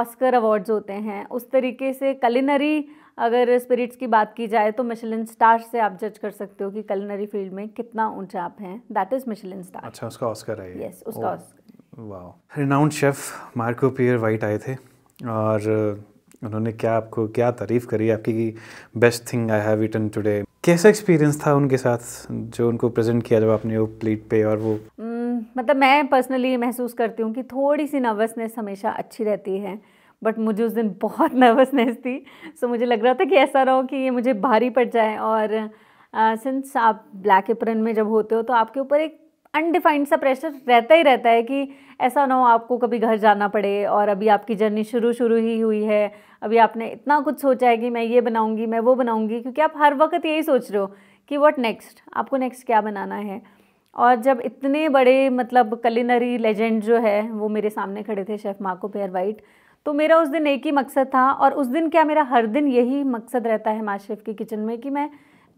ऑस्कर अवार्ड्स होते हैं उस तरीके से कलिनरी अगर स्पिरिट्स की बात की जाए तो मिशलिन स्टार से आप जज कर सकते हो कि कलिनरी फील्ड में कितना ऊंचा आप हैं दैट इज़ मिशलिन स्टार अच्छा उसका ऑस्कर है यस उसका ऑस्कर वाह renowned chef Marco Pierre White आए थे और उन्होंने क्या आपको क्या तारीफ़ करी आपकी कि best thing I have eaten today कैसा एक्सपीरियंस था उनके साथ जो उनको प्रेजेंट किया जब आपने वो प्लेट पे और वो मतलब मैं पर्सनली महसूस करती हूँ कि थोड़ी सी नर्वसनेस हमेशा अच्छी रहती है बट मुझे उस दिन बहुत नर्वसनेस थी सो so, मुझे लग रहा था कि ऐसा रहो कि ये मुझे भारी पड़ जाए और सिंस uh, आप ब्लैक एप्रन में जब होते हो तो आपके ऊपर एक अनडिफाइंड सा प्रेशर रहता ही रहता है कि ऐसा ना हो आपको कभी घर जाना पड़े और अभी आपकी जर्नी शुरू शुरू ही हुई है अभी आपने इतना कुछ सोचा है कि मैं ये बनाऊँगी मैं वो बनाऊँगी क्योंकि आप हर वक्त यही सोच रहे हो कि वॉट नेक्स्ट आपको नेक्स्ट क्या बनाना है और जब इतने बड़े मतलब कलिनरी लेजेंड जो है वो मेरे सामने खड़े थे शेफ़ माको पेयर वाइट तो मेरा उस दिन एक ही मकसद था और उस दिन क्या मेरा हर दिन यही मकसद रहता है माँ शेफ़ की किचन में कि मैं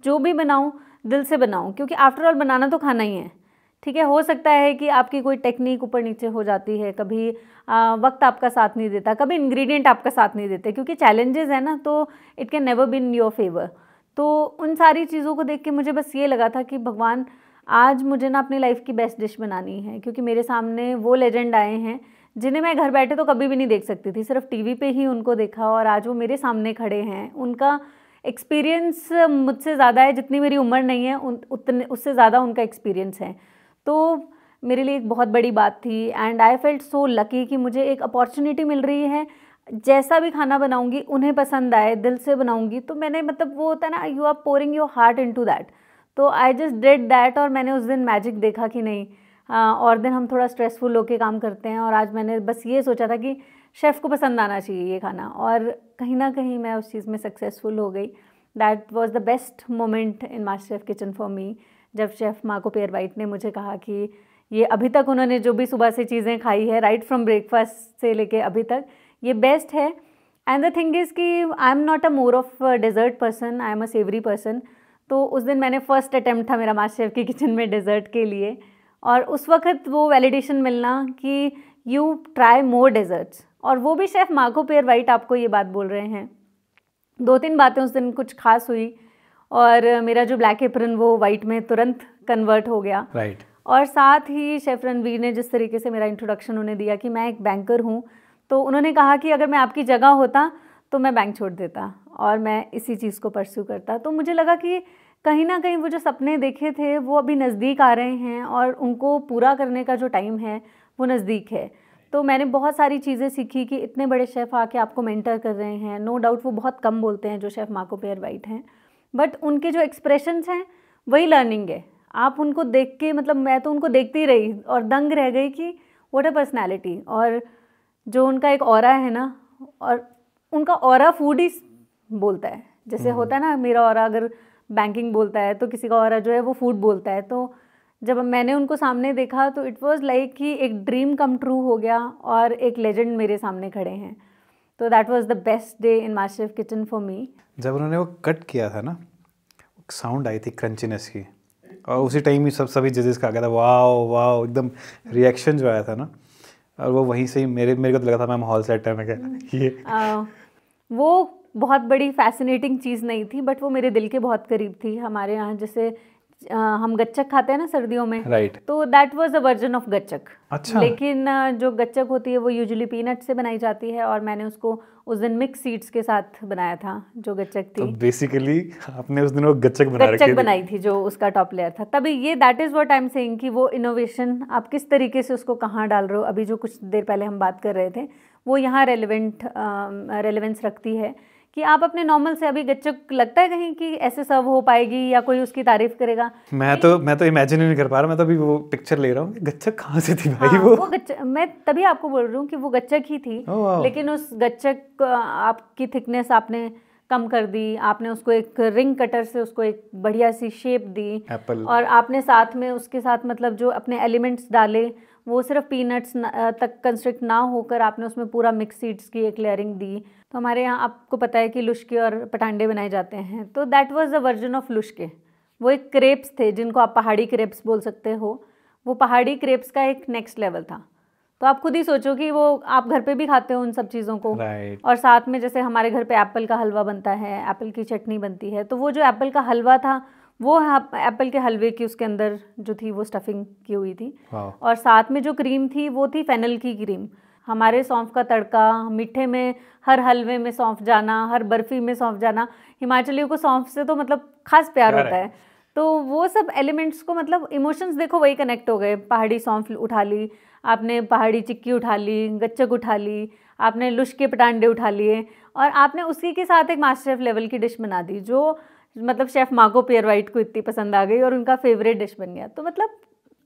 जो भी बनाऊँ दिल से बनाऊँ क्योंकि आफ्टर ऑल बनाना तो खाना ही है ठीक है हो सकता है कि आपकी कोई टेक्निक ऊपर नीचे हो जाती है कभी आ, वक्त आपका साथ नहीं देता कभी इंग्रेडिएंट आपका साथ नहीं देते क्योंकि चैलेंजेस है ना तो it can never be in your favour तो उन सारी चीज़ों को देख के मुझे बस ये लगा था कि भगवान आज मुझे ना अपनी लाइफ की बेस्ट डिश बनानी है क्योंकि मेरे सामने वो लेजेंड आए हैं जिन्हें मैं घर बैठे तो कभी भी नहीं देख सकती थी सिर्फ टीवी पे ही उनको देखा और आज वो मेरे सामने खड़े हैं उनका एक्सपीरियंस मुझसे ज़्यादा है जितनी मेरी उम्र नहीं है उतने उससे ज़्यादा उनका एक्सपीरियंस है तो मेरे लिए एक बहुत बड़ी बात थी and I felt so lucky कि मुझे एक अपॉर्चुनिटी मिल रही है जैसा भी खाना बनाऊंगी उन्हें पसंद आए दिल से बनाऊंगी तो मैंने मतलब वो होता है ना you are pouring your heart into that तो आई जस्ट डिड दैट और मैंने उस दिन मैजिक देखा कि नहीं आ, और दिन हम थोड़ा स्ट्रेसफुल होकर काम करते हैं और आज मैंने बस ये सोचा था कि शेफ़ को पसंद आना चाहिए ये खाना और कहीं ना कहीं मैं उस चीज़ में सक्सेसफुल हो गई that was the best moment in my chef kitchen for me जब शेफ़ माको पेयर वाइट ने मुझे कहा कि ये अभी तक उन्होंने जो भी सुबह से चीज़ें खाई है राइट फ्रॉम ब्रेकफास्ट से लेके अभी तक ये बेस्ट है एंड द थिंग इज़ कि I am not a more of dessert person I am a savoury person तो उस दिन मैंने फ़र्स्ट अटैम्प्ट था मेरा मास्टर शेफ़ की किचन में डिज़र्ट के लिए और उस वक्त वो वैलिडेशन मिलना कि यू ट्राई मोर डेजर्ट्स और वो भी शेफ़ माको पेयर वाइट आपको ये बात बोल रहे हैं दो तीन बातें उस दिन कुछ खास हुई और मेरा जो ब्लैक एप्रन वो वाइट में तुरंत कन्वर्ट हो गया राइट right. और साथ ही शेफ रणवीर ने जिस तरीके से मेरा इंट्रोडक्शन उन्हें दिया कि मैं एक बैंकर हूँ तो उन्होंने कहा कि अगर मैं आपकी जगह होता तो मैं बैंक छोड़ देता और मैं इसी चीज़ को परस्यू करता तो मुझे लगा कि कहीं ना कहीं वो जो सपने देखे थे वो अभी नज़दीक आ रहे हैं और उनको पूरा करने का जो टाइम है वो नज़दीक है तो मैंने बहुत सारी चीज़ें सीखी कि इतने बड़े शेफ़ आके आपको मेंटर कर रहे हैं नो no डाउट वो बहुत कम बोलते हैं जो शेफ़ माको पेयर वाइट हैं बट उनके जो एक्सप्रेशंस हैं वही लर्निंग है आप उनको देख के मतलब मैं तो उनको देखती रही और दंग रह गई कि वॉट अ पर्सनैलिटी और जो उनका एक और है ना और उनका और फूड ही बोलता है जैसे होता है ना हम्म। मेरा और अगर बैंकिंग बोलता है तो किसी का और जो है वो फूड बोलता है तो जब मैंने उनको सामने देखा तो इट वॉज़ लाइक कि एक ड्रीम कम ट्रू हो गया और एक लेजेंड मेरे सामने खड़े हैं तो that was the best day in master kitchen for me जब उन्होंने वो कट किया था ना साउंड आई थी क्रंचीनेस की और उसी टाइम ही सब सभी जजेस का आ गया था वाह वाह एकदम रिएक्शन जो आया था ना और वो वहीं से ही मेरे मेरे को तो लगा था मैम हॉल सेट है मैं क्या ये वो बहुत बड़ी फैसिनेटिंग चीज़ नहीं थी बट वो मेरे दिल के बहुत करीब थी हमारे यहाँ जैसे हम गच्चक खाते हैं ना सर्दियों में राइट तो that was a version of gachak अच्छा लेकिन जो गच्चक होती है वो यूजली पीनट से बनाई जाती है और मैंने उसको उस दिन मिक्स सीड्स के साथ बनाया था जो गच्चक थी तो बेसिकली आपने उस दिन वो गच्चक बना गच्चक बनाई थी जो उसका टॉप लेयर था तभी ये that is what I am saying कि वो इनोवेशन आप किस तरीके से उसको कहाँ डाल रहे हो अभी जो कुछ देर पहले हम बात कर रहे थे वो यहाँ रेलिवेंट रेलिवेंस रखती है कि आप अपने नॉर्मल से अभी गच्चक लगता है कहीं कि ऐसे सर्व हो पाएगी या कोई उसकी तारीफ करेगा मैं तो मैं तो इमेजिन नहीं कर पा रहा मैं तो अभी वो पिक्चर ले रहा हूँ गच्चक कहाँ से थी भाई हाँ, वो, वो गच्चक मैं तभी आपको बोल रही हूँ कि वो गच्चक ही थी oh, लेकिन उस गच्चक आपकी थिकनेस आपने कम कर दी आपने उसको एक रिंग कटर से उसको एक बढ़िया सी शेप दी Apple. और आपने साथ में उसके साथ मतलब जो अपने एलिमेंट्स डाले वो सिर्फ पीनट्स तक कंस्ट्रिक्ट ना होकर आपने उसमें पूरा मिक्स सीड्स की एक लेयरिंग दी तो हमारे यहाँ आपको पता है कि लुश्के और पटांडे बनाए जाते हैं तो that was the version of लुश्के वो एक क्रेप्स थे जिनको आप पहाड़ी क्रेप्स बोल सकते हो वो पहाड़ी क्रेप्स का एक नेक्स्ट लेवल था तो आप खुद ही सोचो कि वो आप घर पे भी खाते हो उन सब चीज़ों को right. और साथ में जैसे हमारे घर पे एप्पल का हलवा बनता है एप्पल की चटनी बनती है तो वो जो एप्पल का हलवा था वो एप्पल के हलवे की उसके अंदर जो थी वो स्टफिंग की हुई थी wow. और साथ में जो क्रीम थी वो थी फेनल की क्रीम हमारे सौंफ का तड़का मीठे में हर हलवे में सौंफ जाना हर बर्फ़ी में सौंफ जाना हिमाचलियों को सौंफ से तो मतलब खास प्यार होता है तो वो सब एलिमेंट्स को मतलब इमोशंस देखो वही कनेक्ट हो गए पहाड़ी सौंफ उठा ली आपने पहाड़ी चिक्की उठा ली गच्चक उठा ली आपने लुश के पटांडे उठा लिए और आपने उसी के साथ एक मास्टर शेफ लेवल की डिश बना दी जो मतलब शेफ़ मार्को पियर वाइट को इतनी पसंद आ गई और उनका फेवरेट डिश बन गया तो मतलब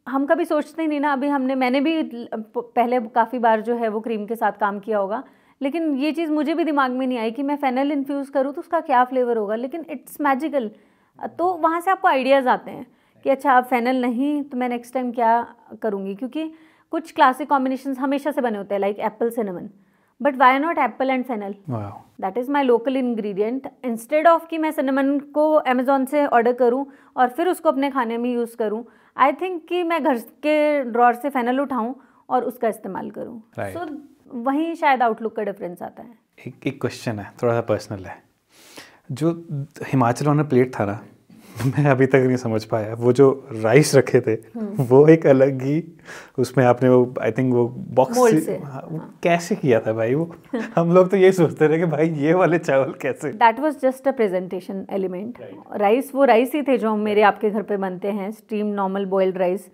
हम कभी सोचते नहीं ना अभी हमने मैंने भी पहले काफ़ी बार जो है वो क्रीम के साथ काम किया होगा लेकिन ये चीज़ मुझे भी दिमाग में नहीं आई कि मैं फेनल इन्फ्यूज़ करूँ तो उसका क्या फ्लेवर होगा लेकिन इट्स मैजिकल तो वहाँ से आपको आइडियाज़ आते हैं कि अच्छा अब फेनल नहीं तो मैं नेक्स्ट टाइम क्या करूँगी क्योंकि कुछ क्लासिक कॉम्बिनेशन हमेशा से बने होते हैं like apple cinnamon but why not apple and fennel that is my local ingredient instead of कि मैं सिनेमन को अमेजोन से ऑर्डर करूँ और फिर उसको अपने खाने में यूज़ करूँ आई थिंक कि मैं घर के ड्रॉर से फैनल उठाऊँ और उसका इस्तेमाल करूँ सो right. so, वहीं शायद आउटलुक का डिफरेंस आता है एक एक क्वेश्चन है थोड़ा सा पर्सनल है जो हिमाचल वाला प्लेट था ना मैं अभी तक नहीं समझ पाया वो जो राइस रखे थे हम्म। वो एक अलग ही उसमें आपने वो आई थिंक वो बॉक्स से, हाँ, हाँ, कैसे किया था भाई वो हम लोग तो यही सोचते रहे कि भाई ये वाले चावल कैसे that was just a presentation element rice वो राइस ही थे जो हम मेरे आपके घर पे बनते हैं स्टीम नॉर्मल बॉइल्ड राइस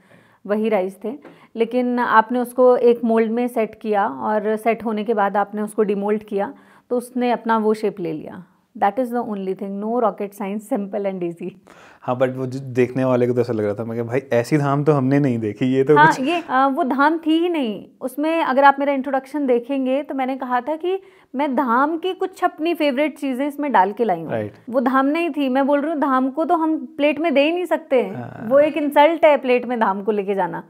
वही राइस थे लेकिन आपने उसको एक मोल्ड में सेट किया और सेट होने के बाद आपने उसको डिमोल्ड किया तो उसने अपना वो शेप ले लिया that is the only thing no rocket science simple and easy हाँ बट वो देखने वाले को तो ऐसा लग रहा था मैं भाई ऐसी धाम तो हमने नहीं देखी ये तो हाँ कुछ... ये आ, वो धाम थी ही नहीं उसमें अगर आप मेरा इंट्रोडक्शन देखेंगे तो मैंने कहा था कि मैं धाम की कुछ अपनी फेवरेट चीज़ें इसमें डाल के लाई हूँ right. वो धाम नहीं थी मैं बोल रही हूँ धाम को तो हम प्लेट में दे ही नहीं सकते हाँ. वो एक इंसल्ट है प्लेट में धाम को लेके जाना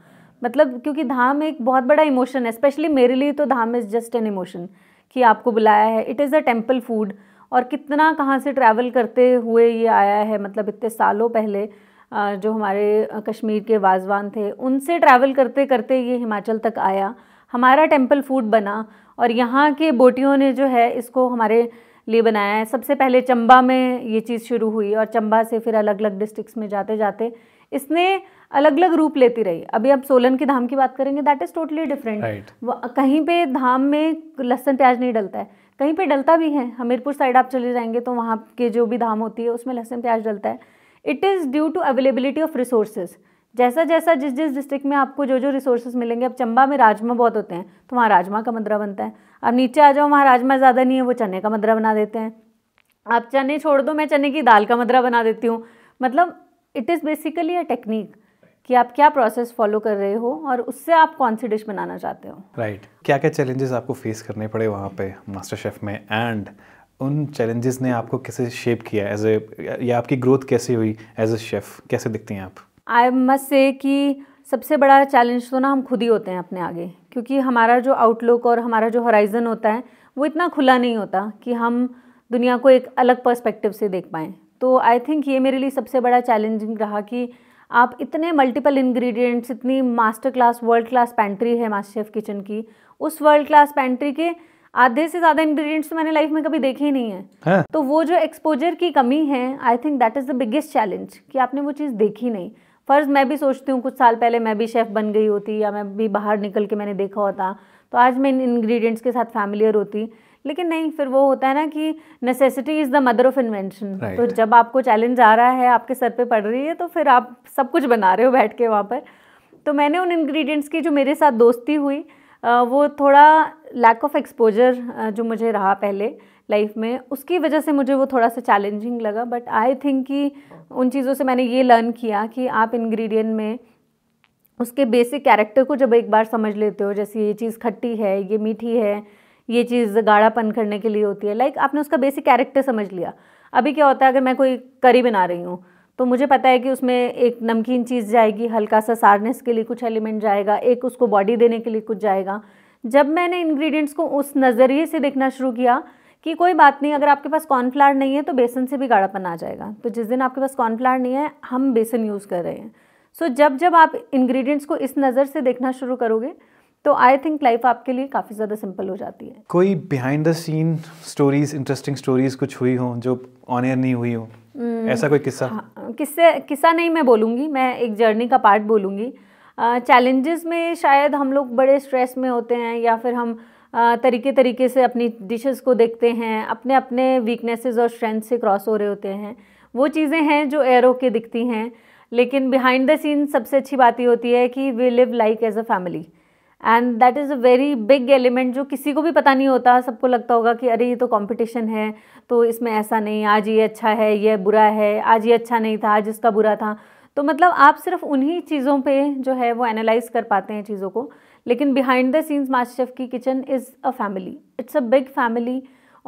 मतलब क्योंकि धाम एक बहुत बड़ा इमोशन है स्पेशली मेरे लिए तो dham is just an emotion कि आपको बुलाया है it is a temple food और कितना कहाँ से ट्रैवल करते हुए ये आया है मतलब इतने सालों पहले जो हमारे कश्मीर के वाजवान थे उनसे ट्रैवल करते करते ये हिमाचल तक आया हमारा टेम्पल फूड बना और यहाँ के बोटियों ने जो है इसको हमारे लिए बनाया है सबसे पहले चंबा में ये चीज़ शुरू हुई और चंबा से फिर अलग अलग डिस्ट्रिक्ट्स में जाते जाते इसने अलग अलग रूप लेती रही अभी आप सोलन के धाम की बात करेंगे दैट इज़ टोटली डिफरेंट कहीं पे धाम में लहसन प्याज नहीं डलता है कहीं पे डलता भी है हमीरपुर साइड आप चले जाएंगे तो वहाँ के जो भी धाम होती है उसमें लहसुन प्याज डलता है it is due to availability of resources जैसा जैसा जिस जिस डिस्ट्रिक्ट में आपको जो जो रिसोर्सेज मिलेंगे अब चंबा में राजमा बहुत होते हैं तो वहाँ राजमा का मदरा बनता है अब नीचे आ जाओ वहाँ राजमा ज़्यादा नहीं है वो चने का मदरा बना देते हैं आप चने छोड़ दो मैं चने की दाल का मदरा बना देती हूँ मतलब it is basically a technique कि आप क्या प्रोसेस फॉलो कर रहे हो और उससे आप कौन सी डिश बनाना चाहते हो राइट right. क्या क्या चैलेंजेस आपको फेस करने पड़े वहाँ पे मास्टर शेफ में एंड उन चैलेंजेस ने आपको कैसे शेप किया एज ए या आपकी ग्रोथ कैसे हुई एज ए शेफ़ कैसे दिखती हैं आप आई मस्ट से कि सबसे बड़ा चैलेंज तो ना हम खुद ही होते हैं अपने आगे क्योंकि हमारा जो आउटलुक और हमारा जो हॉराइज़न होता है वो इतना खुला नहीं होता कि हम दुनिया को एक अलग पर्सपेक्टिव से देख पाएँ तो आई थिंक ये मेरे लिए सबसे बड़ा चैलेंजिंग रहा कि आप इतने मल्टीपल इंग्रेडिएंट्स इतनी master class world class pantry है मास्टर शेफ़ किचन की उस वर्ल्ड क्लास पैंट्री के आधे से ज़्यादा इंग्रेडिएंट्स तो मैंने लाइफ में कभी देखे ही नहीं है, है? हाँ। तो वो जो एक्सपोजर की कमी है I think that is the biggest challenge कि आपने वो चीज़ देखी नहीं फ़र्ज़ मैं भी सोचती हूँ कुछ साल पहले मैं भी शेफ़ बन गई होती या मैं भी बाहर निकल के मैंने देखा होता तो आज मैं इन इंग्रेडिएंट्स के साथ फैमिलियर होती लेकिन नहीं फिर वो होता है ना कि necessity is the mother of invention तो जब आपको चैलेंज आ रहा है आपके सर पे पड़ रही है तो फिर आप सब कुछ बना रहे हो बैठ के वहाँ पर तो मैंने उन इंग्रेडिएंट्स की जो मेरे साथ दोस्ती हुई वो थोड़ा लैक ऑफ एक्सपोजर जो मुझे रहा पहले लाइफ में उसकी वजह से मुझे वो थोड़ा सा चैलेंजिंग लगा बट आई थिंक कि उन चीज़ों से मैंने ये लर्न किया कि आप इंग्रेडिएंट में उसके बेसिक कैरेक्टर को जब एक बार समझ लेते हो जैसे ये चीज़ खट्टी है ये मीठी है ये चीज़ गाढ़ापन करने के लिए होती है लाइक like, आपने उसका बेसिक कैरेक्टर समझ लिया अभी क्या होता है अगर मैं कोई करी बना रही हूँ तो मुझे पता है कि उसमें एक नमकीन चीज़ जाएगी हल्का सा सारनेस के लिए कुछ एलिमेंट जाएगा एक उसको बॉडी देने के लिए कुछ जाएगा जब मैंने इंग्रेडिएंट्स को उस नज़रिए से देखना शुरू किया कि कोई बात नहीं अगर आपके पास कॉर्नफ्लावर नहीं है तो बेसन से भी गाढ़ापन आ जाएगा तो जिस दिन आपके पास कॉर्नफ्लावर नहीं है हम बेसन यूज़ कर रहे हैं सो so, जब जब आप इंग्रेडिएंट्स को इस नज़र से देखना शुरू करोगे तो आई थिंक लाइफ आपके लिए काफ़ी ज़्यादा सिंपल हो जाती है कोई behind the scene stories interesting stories कुछ हुई हों जो ऑन एयर नहीं हुई हो hmm, ऐसा कोई किस्सा हाँ, किस्से किस्सा नहीं मैं बोलूँगी मैं एक जर्नी का पार्ट बोलूँगी चैलेंजेस में शायद हम लोग बड़े स्ट्रेस में होते हैं या फिर हम तरीके तरीके से अपनी डिशेस को देखते हैं अपने अपने वीकनेसेस और स्ट्रेंथ से क्रॉस हो रहे होते हैं वो चीज़ें हैं जो एरो के दिखती हैं लेकिन बिहाइंड द सीन सबसे अच्छी बात ये होती है कि we live like as a family and that is a very big element जो किसी को भी पता नहीं होता सबको लगता होगा कि अरे ये तो कॉम्पिटिशन है तो इसमें ऐसा नहीं आज ये अच्छा है ये बुरा है आज ये अच्छा नहीं था आज इसका बुरा था तो मतलब आप सिर्फ उन्हीं चीज़ों पे जो है वो एनालाइज कर पाते हैं चीज़ों को लेकिन behind the scenes MasterChef की kitchen is a family it's a big family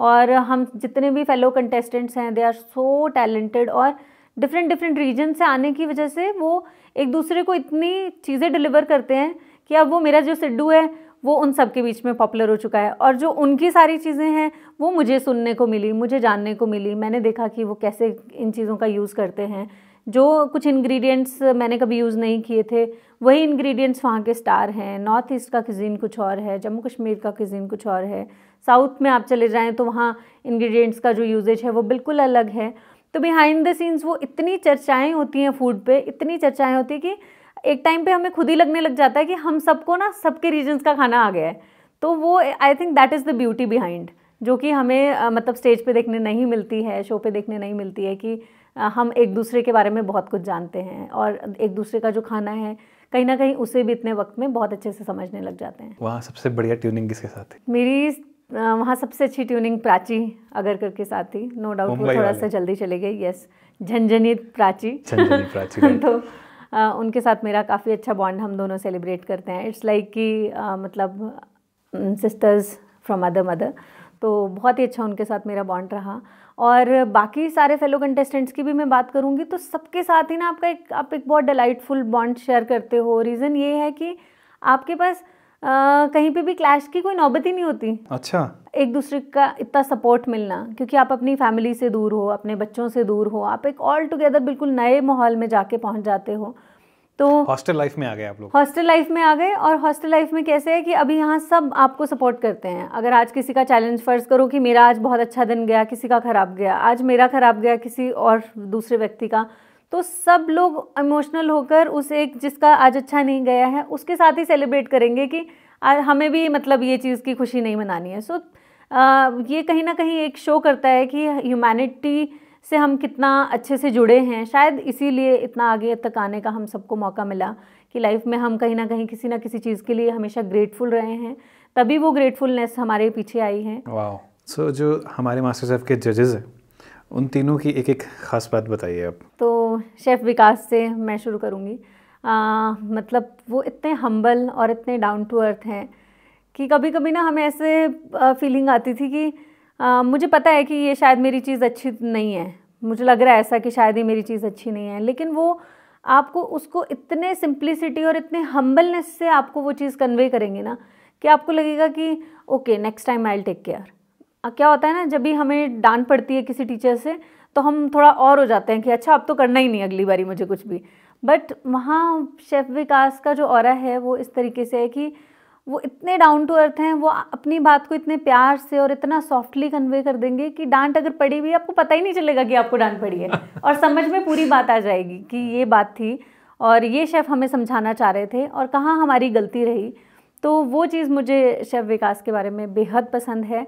और हम जितने भी फेलो कंटेस्टेंट्स हैं दे आर सो टैलेंटेड और डिफरेंट डिफरेंट रीजन से आने की वजह से वो एक दूसरे को इतनी चीज़ें डिलीवर करते हैं कि अब वो मेरा जो सिड्डू है वो उन सब के बीच में पॉपुलर हो चुका है और जो उनकी सारी चीज़ें हैं वो मुझे सुनने को मिली मुझे जानने को मिली मैंने देखा कि वो कैसे इन चीज़ों का यूज़ करते हैं जो कुछ इंग्रेडिएंट्स मैंने कभी यूज़ नहीं किए थे वही इंग्रेडिएंट्स वहाँ के स्टार हैं नॉर्थ ईस्ट का किजीन कुछ और है जम्मू कश्मीर का किजीन कुछ और है साउथ में आप चले जाएँ तो वहाँ इंग्रेडिएंट्स का जो यूजेज है वो बिल्कुल अलग है तो बिहाइंड द सीन्स वो इतनी चर्चाएँ होती हैं फूड पे इतनी चर्चाएँ होती हैं कि एक टाइम पे हमें खुद ही लगने लग जाता है कि हम सबको ना सबके रीजन्स का खाना आ गया है तो वो I think that is the beauty behind जो कि हमें मतलब स्टेज पे देखने नहीं मिलती है शो पे देखने नहीं मिलती है कि हम एक दूसरे के बारे में बहुत कुछ जानते हैं और एक दूसरे का जो खाना है कहीं ना कहीं उसे भी इतने वक्त में बहुत अच्छे से समझने लग जाते हैं वहाँ सबसे बढ़िया ट्यूनिंग किसके साथ थी मेरी वहाँ सबसे अच्छी ट्यूनिंग प्राची अगरकर के साथ थी नो डाउट वो थोड़ा सा जल्दी चले गई यस झंझनी प्राची, प्राची तो उनके साथ मेरा काफ़ी अच्छा बॉन्ड हम दोनों सेलिब्रेट करते हैं इट्स लाइक कि मतलब सिस्टर्स फ्रॉम अदर मदर तो बहुत ही अच्छा उनके साथ मेरा बॉन्ड रहा और बाकी सारे फेलो कंटेस्टेंट्स की भी मैं बात करूँगी तो सबके साथ ही ना आपका एक आप एक बहुत डिलाइटफुल बॉन्ड शेयर करते हो रीज़न ये है कि आपके पास कहीं पे भी क्लैश की कोई नौबत ही नहीं होती अच्छा एक दूसरे का इतना सपोर्ट मिलना क्योंकि आप अपनी फैमिली से दूर हो अपने बच्चों से दूर हो आप एक ऑल टुगेदर बिल्कुल नए माहौल में जाके पहुंच जाते हो तो हॉस्टल लाइफ में आ गए आप लोग हॉस्टल लाइफ में आ गए और हॉस्टल लाइफ में कैसे है कि अभी यहाँ सब आपको सपोर्ट करते हैं अगर आज किसी का चैलेंज फर्ज करो कि मेरा आज बहुत अच्छा दिन गया किसी का खराब गया आज मेरा खराब गया किसी और दूसरे व्यक्ति का तो सब लोग इमोशनल होकर उस एक जिसका आज अच्छा नहीं गया है उसके साथ ही सेलिब्रेट करेंगे कि हमें भी मतलब ये चीज़ की खुशी नहीं मनानी है सो so, ये कहीं ना कहीं एक शो करता है कि ह्यूमैनिटी से हम कितना अच्छे से जुड़े हैं शायद इसीलिए इतना आगे तक आने का हम सबको मौका मिला कि लाइफ में हम कहीं ना कहीं किसी ना किसी चीज़ के लिए हमेशा ग्रेटफुल रहे हैं तभी वो ग्रेटफुलनेस हमारे पीछे आई है सो so, जो हमारे मास्टर साहब के जजेस हैं उन तीनों की एक एक ख़ास बात बताइए आप तो शेफ़ विकास से मैं शुरू करूँगी मतलब वो इतने हम्बल और इतने डाउन टू अर्थ हैं कि कभी कभी ना हमें ऐसे फीलिंग आती थी कि आ, मुझे पता है कि ये शायद मेरी चीज़ अच्छी नहीं है मुझे लग रहा है ऐसा कि शायद ये मेरी चीज़ अच्छी नहीं है लेकिन वो आपको उसको इतने सिंप्लिसिटी और इतने हम्बलनेस से आपको वो चीज़ कन्वे करेंगे ना कि आपको लगेगा कि okay next time I take care क्या होता है ना जब भी हमें डांट पड़ती है किसी टीचर से तो हम थोड़ा और हो जाते हैं कि अच्छा अब तो करना ही नहीं अगली बारी मुझे कुछ भी बट वहाँ शेफ विकास का जो और है वो इस तरीके से है कि वो इतने डाउन टू अर्थ हैं वो अपनी बात को इतने प्यार से और इतना सॉफ्टली कन्वे कर देंगे कि डांट अगर पड़ी हुई है आपको पता ही नहीं चलेगा कि आपको डांट पड़ी है और समझ में पूरी बात आ जाएगी कि ये बात थी और ये शेफ़ हमें समझाना चाह रहे थे और कहाँ हमारी गलती रही तो वो चीज़ मुझे शेफ़ विकास के बारे में बेहद पसंद है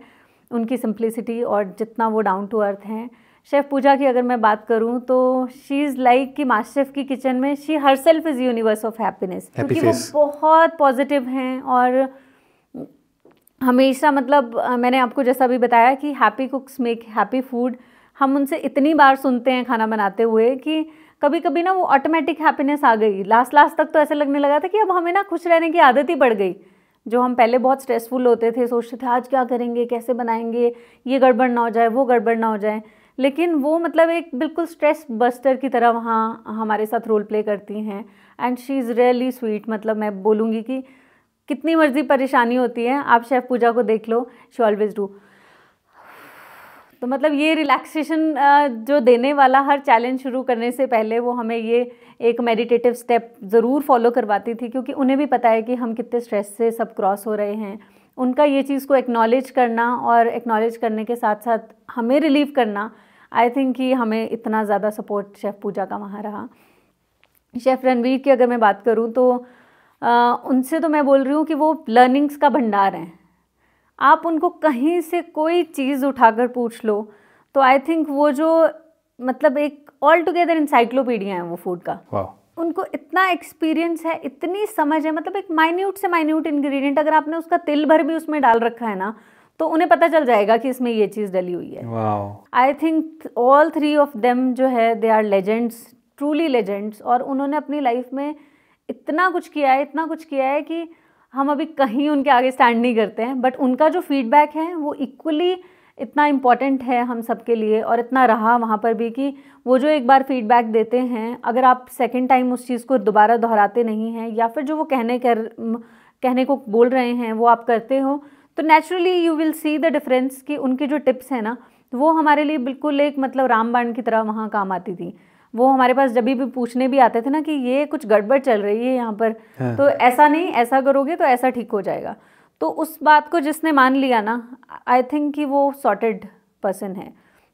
उनकी सिंप्लिसिटी और जितना वो डाउन टू अर्थ हैं शेफ़ पूजा की अगर मैं बात करूं तो शी इज़ लाइक कि मास्टर शेफ़ की किचन में she herself is universe of happiness क्योंकि वो बहुत पॉजिटिव हैं और हमेशा मतलब मैंने आपको जैसा भी बताया कि happy cooks make happy food हम उनसे इतनी बार सुनते हैं खाना बनाते हुए कि कभी कभी ना वो ऑटोमेटिक हैप्पीनेस आ गई लास्ट लास्ट तक तो ऐसे लगने लगा था कि अब हमें ना खुश रहने की आदत ही पड़ गई जो हम पहले बहुत स्ट्रेसफुल होते थे सोचते थे आज क्या करेंगे कैसे बनाएंगे ये गड़बड़ ना हो जाए वो गड़बड़ ना हो जाए लेकिन वो मतलब एक बिल्कुल स्ट्रेस बस्टर की तरह वहाँ हमारे साथ रोल प्ले करती हैं and she is really sweet मतलब मैं बोलूँगी कि कितनी मर्ज़ी परेशानी होती है आप शेफ़ पूजा को देख लो शी ऑलवेज़ डू तो मतलब ये रिलैक्सेशन जो देने वाला हर चैलेंज शुरू करने से पहले वो हमें ये एक मेडिटेटिव स्टेप ज़रूर फॉलो करवाती थी क्योंकि उन्हें भी पता है कि हम कितने स्ट्रेस से सब क्रॉस हो रहे हैं उनका ये चीज़ को एक्नॉलेज करना और एक्नॉलेज करने के साथ साथ हमें रिलीव करना आई थिंक कि हमें इतना ज़्यादा सपोर्ट शेफ़ पूजा का वहाँ रहा शेफ़ रणवीर की अगर मैं बात करूँ तो आ, उनसे तो मैं बोल रही हूँ कि वो लर्निंग्स का भंडार हैं आप उनको कहीं से कोई चीज़ उठाकर पूछ लो तो आई थिंक वो जो मतलब एक ऑल टुगेदर इंसाइक्लोपीडिया है वो फूड का उनको इतना एक्सपीरियंस है इतनी समझ है मतलब एक माइन्यूट से माइन्यूट इंग्रेडिएंट अगर आपने उसका तिल भर भी उसमें डाल रखा है ना तो उन्हें पता चल जाएगा कि इसमें ये चीज़ डली हुई है I think all three of them जो है they are legends truly legends और उन्होंने अपनी लाइफ में इतना कुछ किया है इतना कुछ किया है कि हम अभी कहीं उनके आगे स्टैंड नहीं करते हैं बट उनका जो फीडबैक है वो इक्वली इतना इम्पॉर्टेंट है हम सबके लिए और इतना रहा वहाँ पर भी कि वो जो एक बार फीडबैक देते हैं अगर आप सेकेंड टाइम उस चीज़ को दोबारा दोहराते नहीं हैं या फिर जो वो कहने कर कहने को बोल रहे हैं वो आप करते हो तो naturally you will see the difference कि उनके जो टिप्स हैं ना वो हमारे लिए बिल्कुल एक मतलब रामबाण की तरह वहाँ काम आती थी वो हमारे पास जब भी पूछने भी आते थे ना कि ये कुछ गड़बड़ चल रही है यहाँ पर हाँ। तो ऐसा नहीं ऐसा करोगे तो ऐसा ठीक हो जाएगा तो उस बात को जिसने मान लिया ना आई थिंक कि वो सॉर्टेड पर्सन है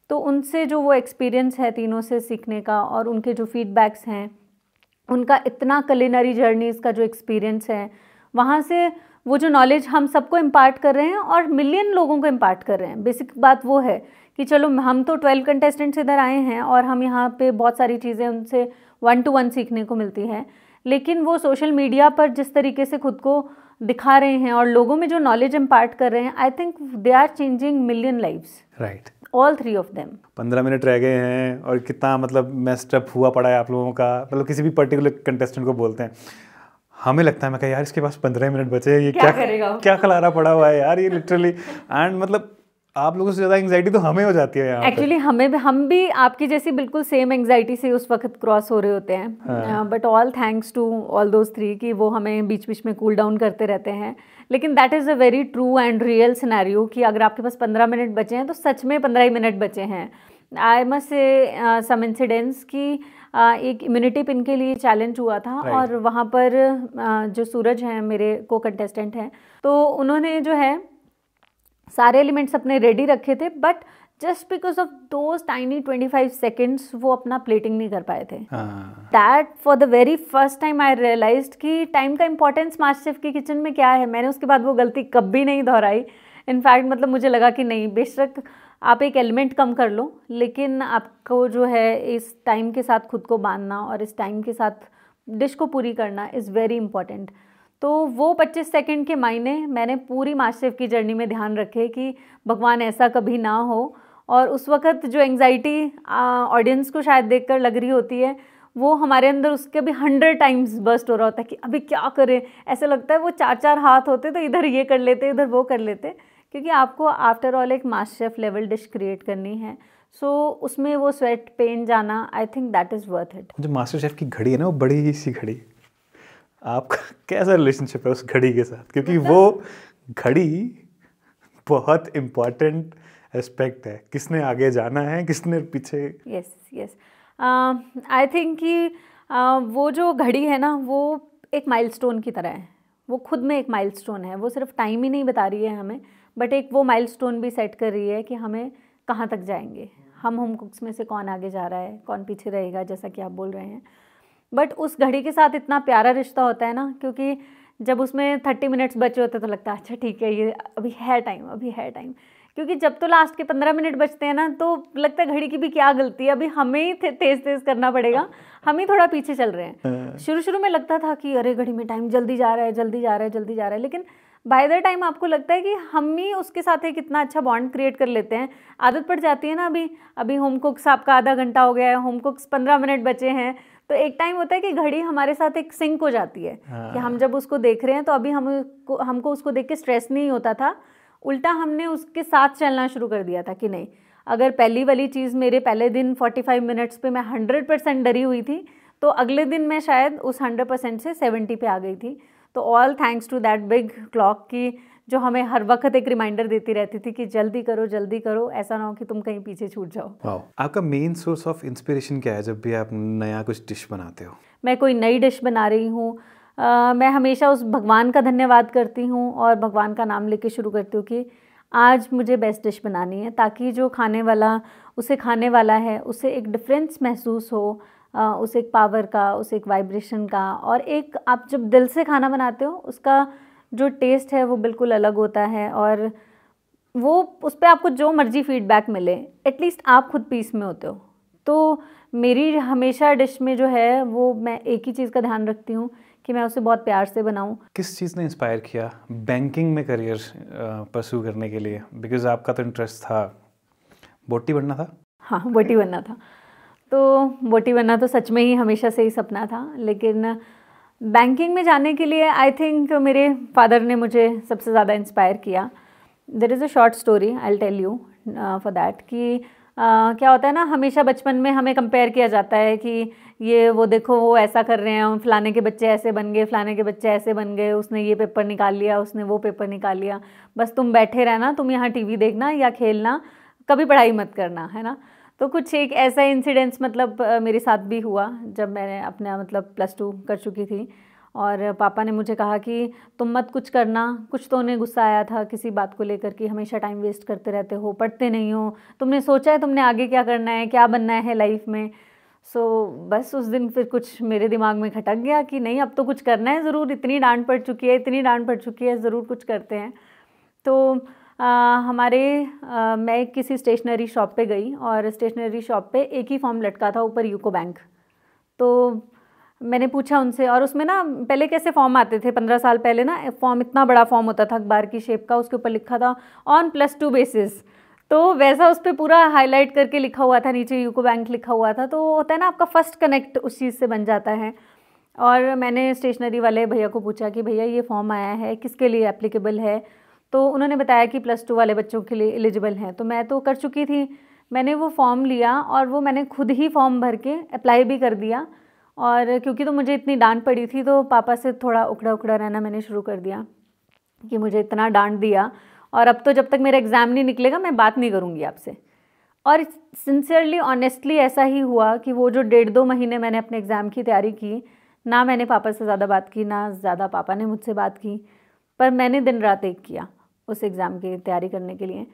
तो उनसे जो वो एक्सपीरियंस है तीनों से सीखने का और उनके जो फीडबैक्स हैं उनका इतना कलिनरी जर्नीज़ का जो एक्सपीरियंस है वहाँ से वो जो नॉलेज हम सबको इम्पार्ट कर रहे हैं और मिलियन लोगों को इम्पार्ट कर रहे हैं बेसिक बात वो है कि चलो हम तो ट्वेल्व कंटेस्टेंट्स इधर आए हैं और हम यहाँ पे बहुत सारी चीज़ें उनसे वन टू वन सीखने को मिलती हैं लेकिन वो सोशल मीडिया पर जिस तरीके से खुद को दिखा रहे हैं और लोगों में जो नॉलेज इम्पार्ट कर रहे हैं I think they are changing million lives right all three of them पंद्रह मिनट रह गए हैं और कितना मतलब मेस्टअप हुआ पड़ा है आप लोगों का मतलब किसी भी पर्टिकुलर कंटेस्टेंट को बोलते हैं हमें लगता है मैं कहा यार इसके पास पंद्रह मिनट बचे ये क्या क्या, क्या खलारा पड़ा हुआ है यार ये लिटरली एंड मतलब आप लोगों से ज़्यादा एंगजाइटी तो हमें हो जाती है यहाँ एक्चुअली हमें हम भी आपकी जैसी बिल्कुल सेम एंगजाइटी से उस वक्त क्रॉस हो रहे होते हैं but all thanks to all those three कि वो हमें बीच बीच में कूल डाउन करते रहते हैं लेकिन that is a very true and real scenario कि अगर आपके पास पंद्रह मिनट बचे हैं तो सच में पंद्रह ही मिनट बचे हैं I must say some incidents की uh, एक इम्यूनिटी पिन के लिए चैलेंज हुआ था right. और वहाँ पर uh, जो सूरज हैं मेरे को कंटेस्टेंट हैं तो उन्होंने जो है सारे एलिमेंट्स अपने रेडी रखे थे बट जस्ट बिकॉज ऑफ दो टाइनी ट्वेंटी फाइव सेकेंड्स वो अपना प्लेटिंग नहीं कर पाए थे that for the very first time I realise कि टाइम का इंपॉर्टेंस मास्टर शेफ की किचन में क्या है मैंने उसके बाद वो गलती कभी नहीं दोहराई इनफैक्ट मतलब मुझे लगा कि नहीं बेशक आप एक एलिमेंट कम कर लो लेकिन आपको जो है इस टाइम के साथ खुद को बांधना और इस टाइम के साथ डिश को पूरी करना इज़ वेरी इंपॉर्टेंट तो वो 25 सेकंड के मायने मैंने पूरी मास्टर की जर्नी में ध्यान रखे कि भगवान ऐसा कभी ना हो और उस वक्त जो एंग्जाइटी ऑडियंस को शायद देखकर लग रही होती है वो हमारे अंदर उसके भी हंड्रेड टाइम्स बस्ट हो रहा होता है कि अभी क्या करें ऐसा लगता है वो चार चार हाथ होते तो इधर ये कर लेते इधर वो कर लेते क्योंकि आपको आफ्टर ऑल एक मास्टर लेवल डिश क्रिएट करनी है सो so, उसमें वो स्वेट पेन जाना I think that is worth it जो मास्टर शेफ की घड़ी है ना वो बड़ी सी घड़ी आपका कैसा रिलेशनशिप है उस घड़ी के साथ क्योंकि मतलब? वो घड़ी बहुत इम्पॉर्टेंट एस्पेक्ट है किसने आगे जाना है किसने पीछे यस यस आई थिंक कि uh, वो जो घड़ी है ना वो एक माइलस्टोन की तरह है वो खुद में एक माइलस्टोन है वो सिर्फ टाइम ही नहीं बता रही है हमें बट एक वो माइलस्टोन भी सेट कर रही है कि हमें कहाँ तक जाएंगे हम होम कुक्स में से कौन आगे जा रहा है कौन पीछे रहेगा जैसा कि आप बोल रहे हैं बट उस घड़ी के साथ इतना प्यारा रिश्ता होता है ना क्योंकि जब उसमें थर्टी मिनट्स बचे होते तो लगता है अच्छा ठीक है ये अभी है टाइम अभी है टाइम क्योंकि जब तो लास्ट के पंद्रह मिनट बचते हैं ना तो लगता है घड़ी की भी क्या गलती है अभी हमें ही तेज तेज करना पड़ेगा हम ही थोड़ा पीछे चल रहे हैं हाँ। शुरू शुरू में लगता था कि अरे घड़ी में टाइम जल्दी जा रहा है जल्दी जा रहा है जल्दी जा रहा है लेकिन बाय द टाइम आपको लगता है कि हम ही उसके साथ एक इतना अच्छा बॉन्ड क्रिएट कर लेते हैं आदत पड़ जाती है ना अभी अभी होम कुक्स आपका आधा घंटा हो गया है होम कुक्स पंद्रह मिनट बचे हैं तो एक टाइम होता है कि घड़ी हमारे साथ एक सिंक हो जाती है हाँ। कि हम जब उसको देख रहे हैं तो अभी हम उसको हमको उसको देख के स्ट्रेस नहीं होता था उल्टा हमने उसके साथ चलना शुरू कर दिया था कि नहीं अगर पहली वाली चीज़ मेरे पहले दिन 45 मिनट्स पे मैं 100 परसेंट डरी हुई थी तो अगले दिन मैं शायद उस 100 परसेंट से 70 पे आ गई थी तो all thanks to that big clock की जो हमें हर वक्त एक रिमाइंडर देती रहती थी कि जल्दी करो जल्दी करो ऐसा ना हो कि तुम कहीं पीछे छूट जाओ आपका मेन सोर्स ऑफ इंस्पिरेशन क्या है जब भी आप नया कुछ डिश बनाते हो मैं कोई नई डिश बना रही हूँ मैं हमेशा उस भगवान का धन्यवाद करती हूँ और भगवान का नाम लेके शुरू करती हूँ कि आज मुझे बेस्ट डिश बनानी है ताकि जो खाने वाला उसे खाने वाला है उसे एक डिफरेंस महसूस हो उस एक पावर का उस एक वाइब्रेशन का और एक आप जब दिल से खाना बनाते हो उसका जो टेस्ट है वो बिल्कुल अलग होता है और वो उस पर आपको जो मर्जी फीडबैक मिले एटलीस्ट आप खुद पीस में होते हो तो मेरी हमेशा डिश में जो है वो मैं एक ही चीज़ का ध्यान रखती हूँ कि मैं उसे बहुत प्यार से बनाऊँ किस चीज़ ने इंस्पायर किया बैंकिंग में करियर परस्यू करने के लिए बिकॉज आपका तो इंटरेस्ट था बोटी बनना था हाँ बोटी बनना था तो बोटी बनना तो सच में ही हमेशा से ही सपना था लेकिन बैंकिंग में जाने के लिए आई थिंक मेरे फादर ने मुझे सबसे ज़्यादा इंस्पायर किया there is a short story I tell you for that कि uh, क्या होता है ना हमेशा बचपन में हमें कंपेयर किया जाता है कि ये वो देखो वो ऐसा कर रहे हैं फलाने के बच्चे ऐसे बन गए फलाने के बच्चे ऐसे बन गए उसने ये पेपर निकाल लिया उसने वो पेपर निकाल लिया बस तुम बैठे रहना तुम यहाँ टीवी देखना या खेलना कभी पढ़ाई मत करना है ना तो कुछ एक ऐसा इंसिडेंस मतलब मेरे साथ भी हुआ जब मैंने अपना मतलब प्लस टू कर चुकी थी और पापा ने मुझे कहा कि तुम मत कुछ करना कुछ तो उन्हें गुस्सा आया था किसी बात को लेकर कि हमेशा टाइम वेस्ट करते रहते हो पढ़ते नहीं हो तुमने सोचा है तुमने आगे क्या करना है क्या बनना है लाइफ में सो so, बस उस दिन फिर कुछ मेरे दिमाग में खटक गया कि नहीं अब तो कुछ करना है ज़रूर इतनी डांट पड़ चुकी है इतनी डांट पड़ चुकी है ज़रूर कुछ करते हैं तो हमारे मैं किसी स्टेशनरी शॉप पे गई और स्टेशनरी शॉप पे एक ही फॉर्म लटका था ऊपर यूको बैंक तो मैंने पूछा उनसे और उसमें ना पहले कैसे फॉर्म आते थे पंद्रह साल पहले ना फॉर्म इतना बड़ा फॉर्म होता था अखबार की शेप का उसके ऊपर लिखा था ऑन प्लस टू बेसिस तो वैसा उस पर पूरा हाईलाइट करके लिखा हुआ था नीचे यूको बैंक लिखा हुआ था तो होता है ना आपका फ़र्स्ट कनेक्ट उस चीज़ से बन जाता है और मैंने स्टेशनरी वाले भैया को पूछा कि भैया ये फॉर्म आया है किसके लिए एप्लीकेबल है तो उन्होंने बताया कि प्लस टू वाले बच्चों के लिए एलिजिबल हैं तो मैं तो कर चुकी थी मैंने वो फॉर्म लिया और वो मैंने खुद ही फॉर्म भर के अप्लाई भी कर दिया और क्योंकि तो मुझे इतनी डांट पड़ी थी तो पापा से थोड़ा उखड़ा उखड़ा रहना मैंने शुरू कर दिया कि मुझे इतना डांट दिया और अब तो जब तक मेरा एग्ज़ाम नहीं निकलेगा मैं बात नहीं करूँगी आपसे और सिंसियरली ऑनेस्टली ऐसा ही हुआ कि वो जो डेढ़ दो महीने मैंने अपने एग्ज़ाम की तैयारी की ना मैंने पापा से ज़्यादा बात की ना ज़्यादा पापा ने मुझसे बात की पर मैंने दिन रात एक किया उस एग्ज़ाम की तैयारी करने के लिए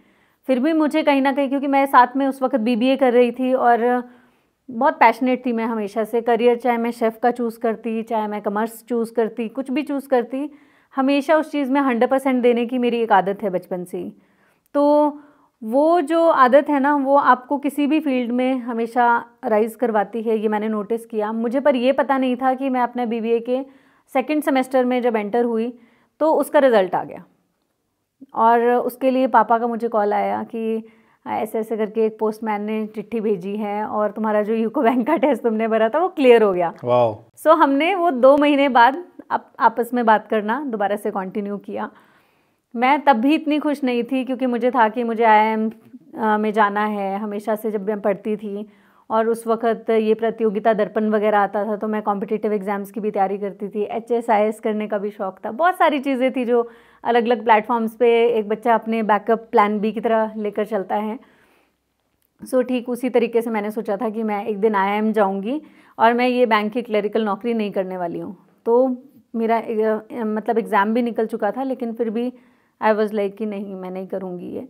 फिर भी मुझे कहीं ना कहीं क्योंकि मैं साथ में उस वक्त बीबीए कर रही थी और बहुत पैशनेट थी मैं हमेशा से करियर चाहे मैं शेफ़ का चूज़ करती चाहे मैं कमर्स चूज़ करती कुछ भी चूज़ करती हमेशा उस चीज़ में हंड्रेड परसेंट देने की मेरी एक आदत है बचपन से ही तो वो जो आदत है ना वो आपको किसी भी फील्ड में हमेशा राइज़ करवाती है ये मैंने नोटिस किया मुझे पर ये पता नहीं था कि मैं अपने बीबीए के सेकेंड सेमेस्टर में जब एंटर हुई तो उसका रिज़ल्ट आ गया और उसके लिए पापा का मुझे कॉल आया कि ऐसे ऐसे करके एक पोस्टमैन ने चिट्ठी भेजी है और तुम्हारा जो यूको बैंक का टेस्ट तुमने भरा था वो क्लियर हो गया सो so, हमने वो दो महीने बाद आप, आपस में बात करना दोबारा से कंटिन्यू किया मैं तब भी इतनी खुश नहीं थी क्योंकि मुझे था कि मुझे आई एम में जाना है हमेशा से जब मैं पढ़ती थी और उस वक्त ये प्रतियोगिता दर्पण वगैरह आता था तो मैं कॉम्पिटिटिव एग्ज़ाम्स की भी तैयारी करती थी एच एस आई एस करने का भी शौक़ था बहुत सारी चीज़ें थी जो अलग अलग प्लेटफॉर्म्स पे एक बच्चा अपने बैकअप प्लान बी की तरह लेकर चलता है सो so, ठीक उसी तरीके से मैंने सोचा था कि मैं एक दिन आई एम जाऊँगी और मैं ये बैंक की क्लरिकल नौकरी नहीं करने वाली हूँ तो मेरा मतलब एग्ज़ाम भी निकल चुका था लेकिन फिर भी आई वॉज़ लाइक कि नहीं मैं नहीं करूँगी ये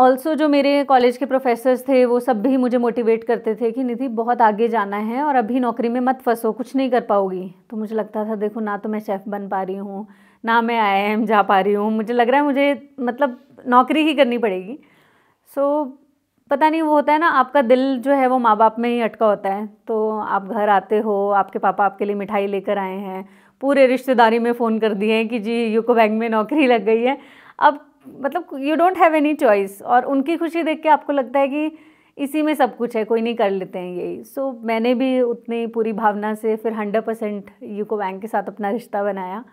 ऑल्सो जो मेरे कॉलेज के प्रोफेसर्स थे वो सब भी मुझे मोटिवेट करते थे कि निधि बहुत आगे जाना है और अभी नौकरी में मत फंसो कुछ नहीं कर पाओगी तो मुझे लगता था देखो ना तो मैं शेफ़ बन पा रही हूँ ना मैं आई एम जा पा रही हूँ मुझे लग रहा है मुझे मतलब नौकरी ही करनी पड़ेगी सो so, पता नहीं वो होता है ना आपका दिल जो है वो माँ बाप में ही अटका होता है तो आप घर आते हो आपके पापा आपके लिए मिठाई लेकर आए हैं पूरे रिश्तेदारी में फ़ोन कर दिए हैं कि जी यूको बैंक में नौकरी लग गई है अब मतलब you don't have any choice और उनकी खुशी देख के आपको लगता है कि इसी में सब कुछ है कोई नहीं कर लेते हैं यही सो so, मैंने भी उतनी पूरी भावना से फिर हंड्रेड परसेंट यूको बैंक के साथ अपना रिश्ता बनाया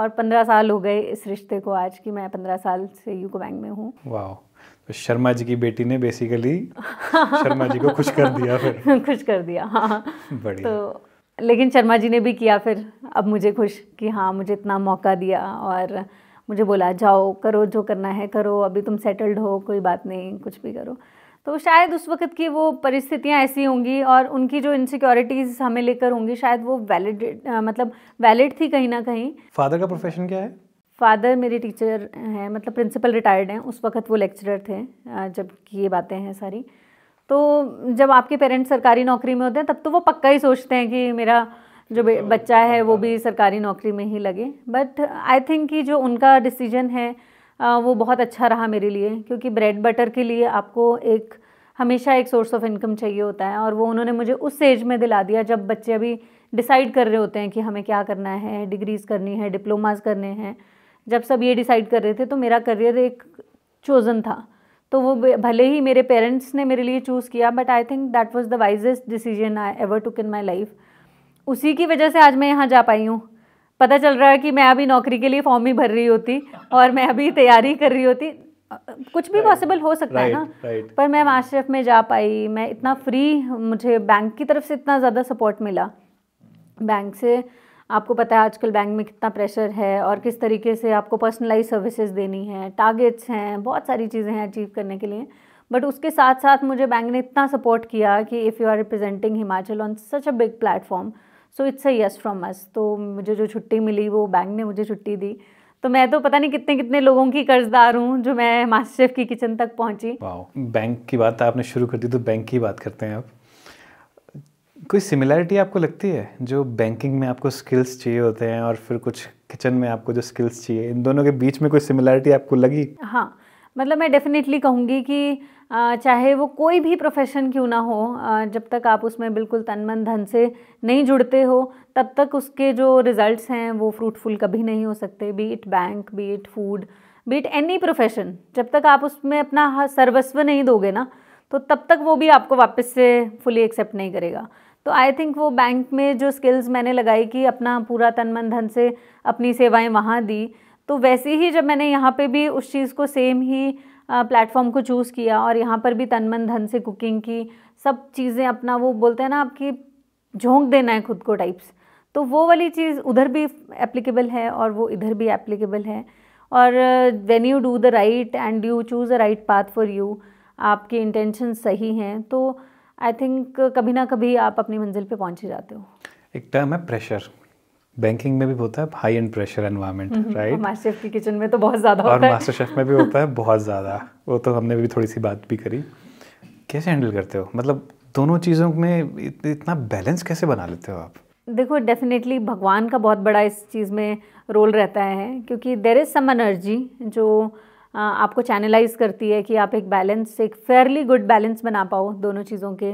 और पंद्रह साल हो गए इस रिश्ते को आज की मैं पंद्रह साल से यूको बैंक में हूँ तो शर्मा जी की बेटी ने बेसिकली शर्मा जी को खुश कर दिया फिर खुश कर दिया हाँ तो लेकिन शर्मा जी ने भी किया फिर अब मुझे खुश कि हाँ मुझे इतना मौका दिया और मुझे बोला जाओ करो जो करना है करो अभी तुम सेटल्ड हो कोई बात नहीं कुछ भी करो तो शायद उस वक्त की वो परिस्थितियाँ ऐसी होंगी और उनकी जो इनसिक्योरिटीज़ हमें लेकर होंगी शायद वो वैलिड मतलब वैलिड थी कहीं ना कहीं फादर का प्रोफेशन क्या है फादर मेरे टीचर हैं मतलब प्रिंसिपल रिटायर्ड हैं उस वक्त वो लेक्चरर थे जबकि ये बातें हैं सारी तो जब आपके पेरेंट्स सरकारी नौकरी में होते हैं तब तो वो पक्का ही सोचते हैं कि मेरा जो तो बच्चा है वो भी सरकारी नौकरी में ही लगे बट आई थिंक कि जो उनका डिसीजन है वो बहुत अच्छा रहा मेरे लिए क्योंकि ब्रेड बटर के लिए आपको एक हमेशा एक सोर्स ऑफ इनकम चाहिए होता है और वो उन्होंने मुझे उस एज में दिला दिया जब बच्चे अभी डिसाइड कर रहे होते हैं कि हमें क्या करना है डिग्रीज़ करनी है डिप्लोमाज़ करने हैं जब सब ये डिसाइड कर रहे थे तो मेरा करियर एक चोज़न था तो वो भले ही मेरे पेरेंट्स ने मेरे लिए चूज़ किया but I think that was the wisest decision I ever took in my life उसी की वजह से आज मैं यहाँ जा पाई हूँ पता चल रहा है कि मैं अभी नौकरी के लिए फॉर्म ही भर रही होती और मैं अभी तैयारी कर रही होती कुछ भी पॉसिबल हो सकता है ना पर मैं माशरफ में जा पाई मैं इतना फ्री मुझे बैंक की तरफ से इतना ज़्यादा सपोर्ट मिला बैंक से आपको पता है आजकल बैंक में कितना प्रेशर है और किस तरीके से आपको पर्सनलाइज सर्विसेज देनी है टारगेट्स हैं बहुत सारी चीज़ें हैं अचीव करने के लिए बट उसके साथ साथ मुझे बैंक ने इतना सपोर्ट किया कि if you are representing Himachal on such a big platform so it's a yes from us तो मुझे जो छुट्टी मिली वो बैंक ने मुझे छुट्टी दी तो मैं तो पता नहीं कितने कितने लोगों की कर्जदार हूँ जो मैं मास्टर शेफ की किचन तक पहुँची बैंक की बात आपने शुरू कर दी तो बैंक की बात करते हैं आप कोई सिमिलैरिटी आपको लगती है जो बैंकिंग में आपको स्किल्स चाहिए होते हैं और फिर कुछ किचन में आपको जो स्किल्स चाहिए इन दोनों के बीच में कोई सिमिलैरिटी आपको लगी हाँ मतलब मैं डेफ़िनेटली कहूँगी कि चाहे वो कोई भी प्रोफेशन क्यों ना हो जब तक आप उसमें बिल्कुल तन मन धन से नहीं जुड़ते हो तब तक उसके जो रिज़ल्ट्स हैं वो फ्रूटफुल कभी नहीं हो सकते be it bank be it food be it any profession जब तक आप उसमें अपना सर्वस्व नहीं दोगे ना तो तब तक वो भी आपको वापस से फुली एक्सेप्ट नहीं करेगा तो आई थिंक वो बैंक में जो स्किल्स मैंने लगाई कि अपना पूरा तन मन धन से अपनी सेवाएं वहाँ दी तो वैसे ही जब मैंने यहाँ पे भी उस चीज़ को सेम ही प्लेटफॉर्म को चूज़ किया और यहाँ पर भी तन मन धन से कुकिंग की सब चीज़ें अपना वो बोलते हैं ना आपकी झोंक देना है खुद को टाइप्स तो वो वाली चीज़ उधर भी एप्लीकेबल है और वो इधर भी एप्लीकेबल है और when you do the right and you choose a right path for you आपके इंटेंशन सही हैं तो आई थिंक कभी ना कभी आप अपनी मंजिल पे पहुंच ही जाते हो एक टर्म है प्रेशर बैंकिंग में भी होता है high and pressure environment right MasterChef की किचन में तो बहुत ज़्यादा और मास्टर शेफ में भी होता है बहुत ज़्यादा वो तो हमने भी थोड़ी सी बात भी करी कैसे हैंडल करते हो मतलब दोनों चीज़ों में इतना बैलेंस कैसे बना लेते हो आप देखो डेफिनेटली भगवान का बहुत बड़ा इस चीज़ में रोल रहता है क्योंकि देर इज़ सम एनर्जी जो आपको चैनलाइज करती है कि आप एक बैलेंस एक फेयरली गुड बैलेंस बना पाओ दोनों चीज़ों के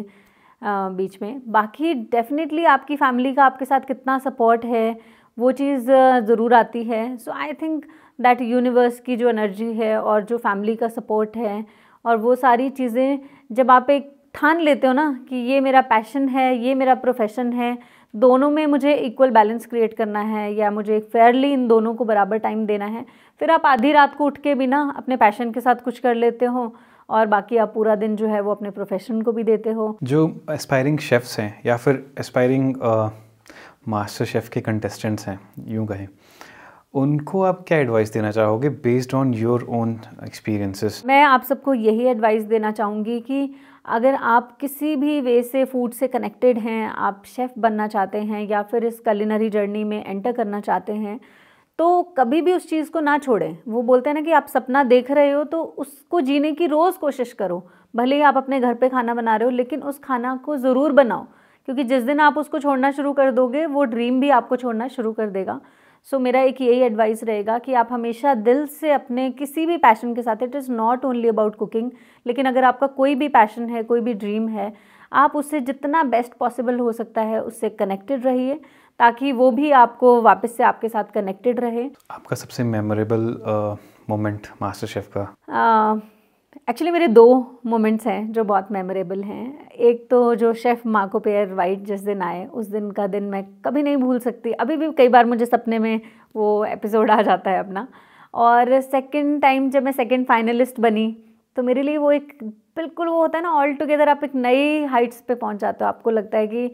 बीच में बाकी डेफिनेटली आपकी फैमिली का आपके साथ कितना सपोर्ट है वो चीज़ ज़रूर आती है so I think that universe की जो एनर्जी है और जो फैमिली का सपोर्ट है और वो सारी चीज़ें जब आप एक ठान लेते हो ना कि ये मेरा पैशन है ये मेरा प्रोफेशन है दोनों में मुझे इक्वल बैलेंस क्रिएट करना है या मुझे फेयरली इन दोनों को बराबर टाइम देना है फिर आप आधी रात को उठ के भी ना अपने पैशन के साथ कुछ कर लेते हो और बाकी आप पूरा दिन जो है वो अपने प्रोफेशन को भी देते हो जो एस्पायरिंग शेफ्स हैं या फिर एस्पायरिंग मास्टर शेफ़ के कंटेस्टेंट्स हैं यूँ कहें उनको आप क्या एडवाइस देना चाहोगे based on your own experiences मैं आप सबको यही एडवाइस देना चाहूँगी कि अगर आप किसी भी वे से फूड से कनेक्टेड हैं आप शेफ़ बनना चाहते हैं या फिर इस कलिनरी जर्नी में एंटर करना चाहते हैं तो कभी भी उस चीज़ को ना छोड़ें वो बोलते हैं ना कि आप सपना देख रहे हो तो उसको जीने की रोज़ कोशिश करो भले ही आप अपने घर पे खाना बना रहे हो लेकिन उस खाना को ज़रूर बनाओ क्योंकि जिस दिन आप उसको छोड़ना शुरू कर दोगे वो ड्रीम भी आपको छोड़ना शुरू कर देगा सो so, मेरा एक यही एडवाइस रहेगा कि आप हमेशा दिल से अपने किसी भी पैशन के साथ it is not only about cooking लेकिन अगर आपका कोई भी पैशन है कोई भी ड्रीम है आप उससे जितना बेस्ट पॉसिबल हो सकता है उससे कनेक्टेड रहिए ताकि वो भी आपको वापस से आपके साथ कनेक्टेड रहे आपका सबसे मेमोरेबल मोमेंट मास्टर शेफ का एक्चुअली मेरे दो मोमेंट्स हैं जो बहुत मेमोरेबल हैं एक तो जो शेफ़ माको पेयर वाइट जिस दिन आए उस दिन का दिन मैं कभी नहीं भूल सकती अभी भी कई बार मुझे सपने में वो एपिसोड आ जाता है अपना और सेकेंड टाइम जब मैं सेकेंड फाइनलिस्ट बनी तो मेरे लिए वो एक बिल्कुल वो होता है ना ऑल टुगेदर आप एक नई हाइट्स पे पहुंच जाते हो आपको लगता है कि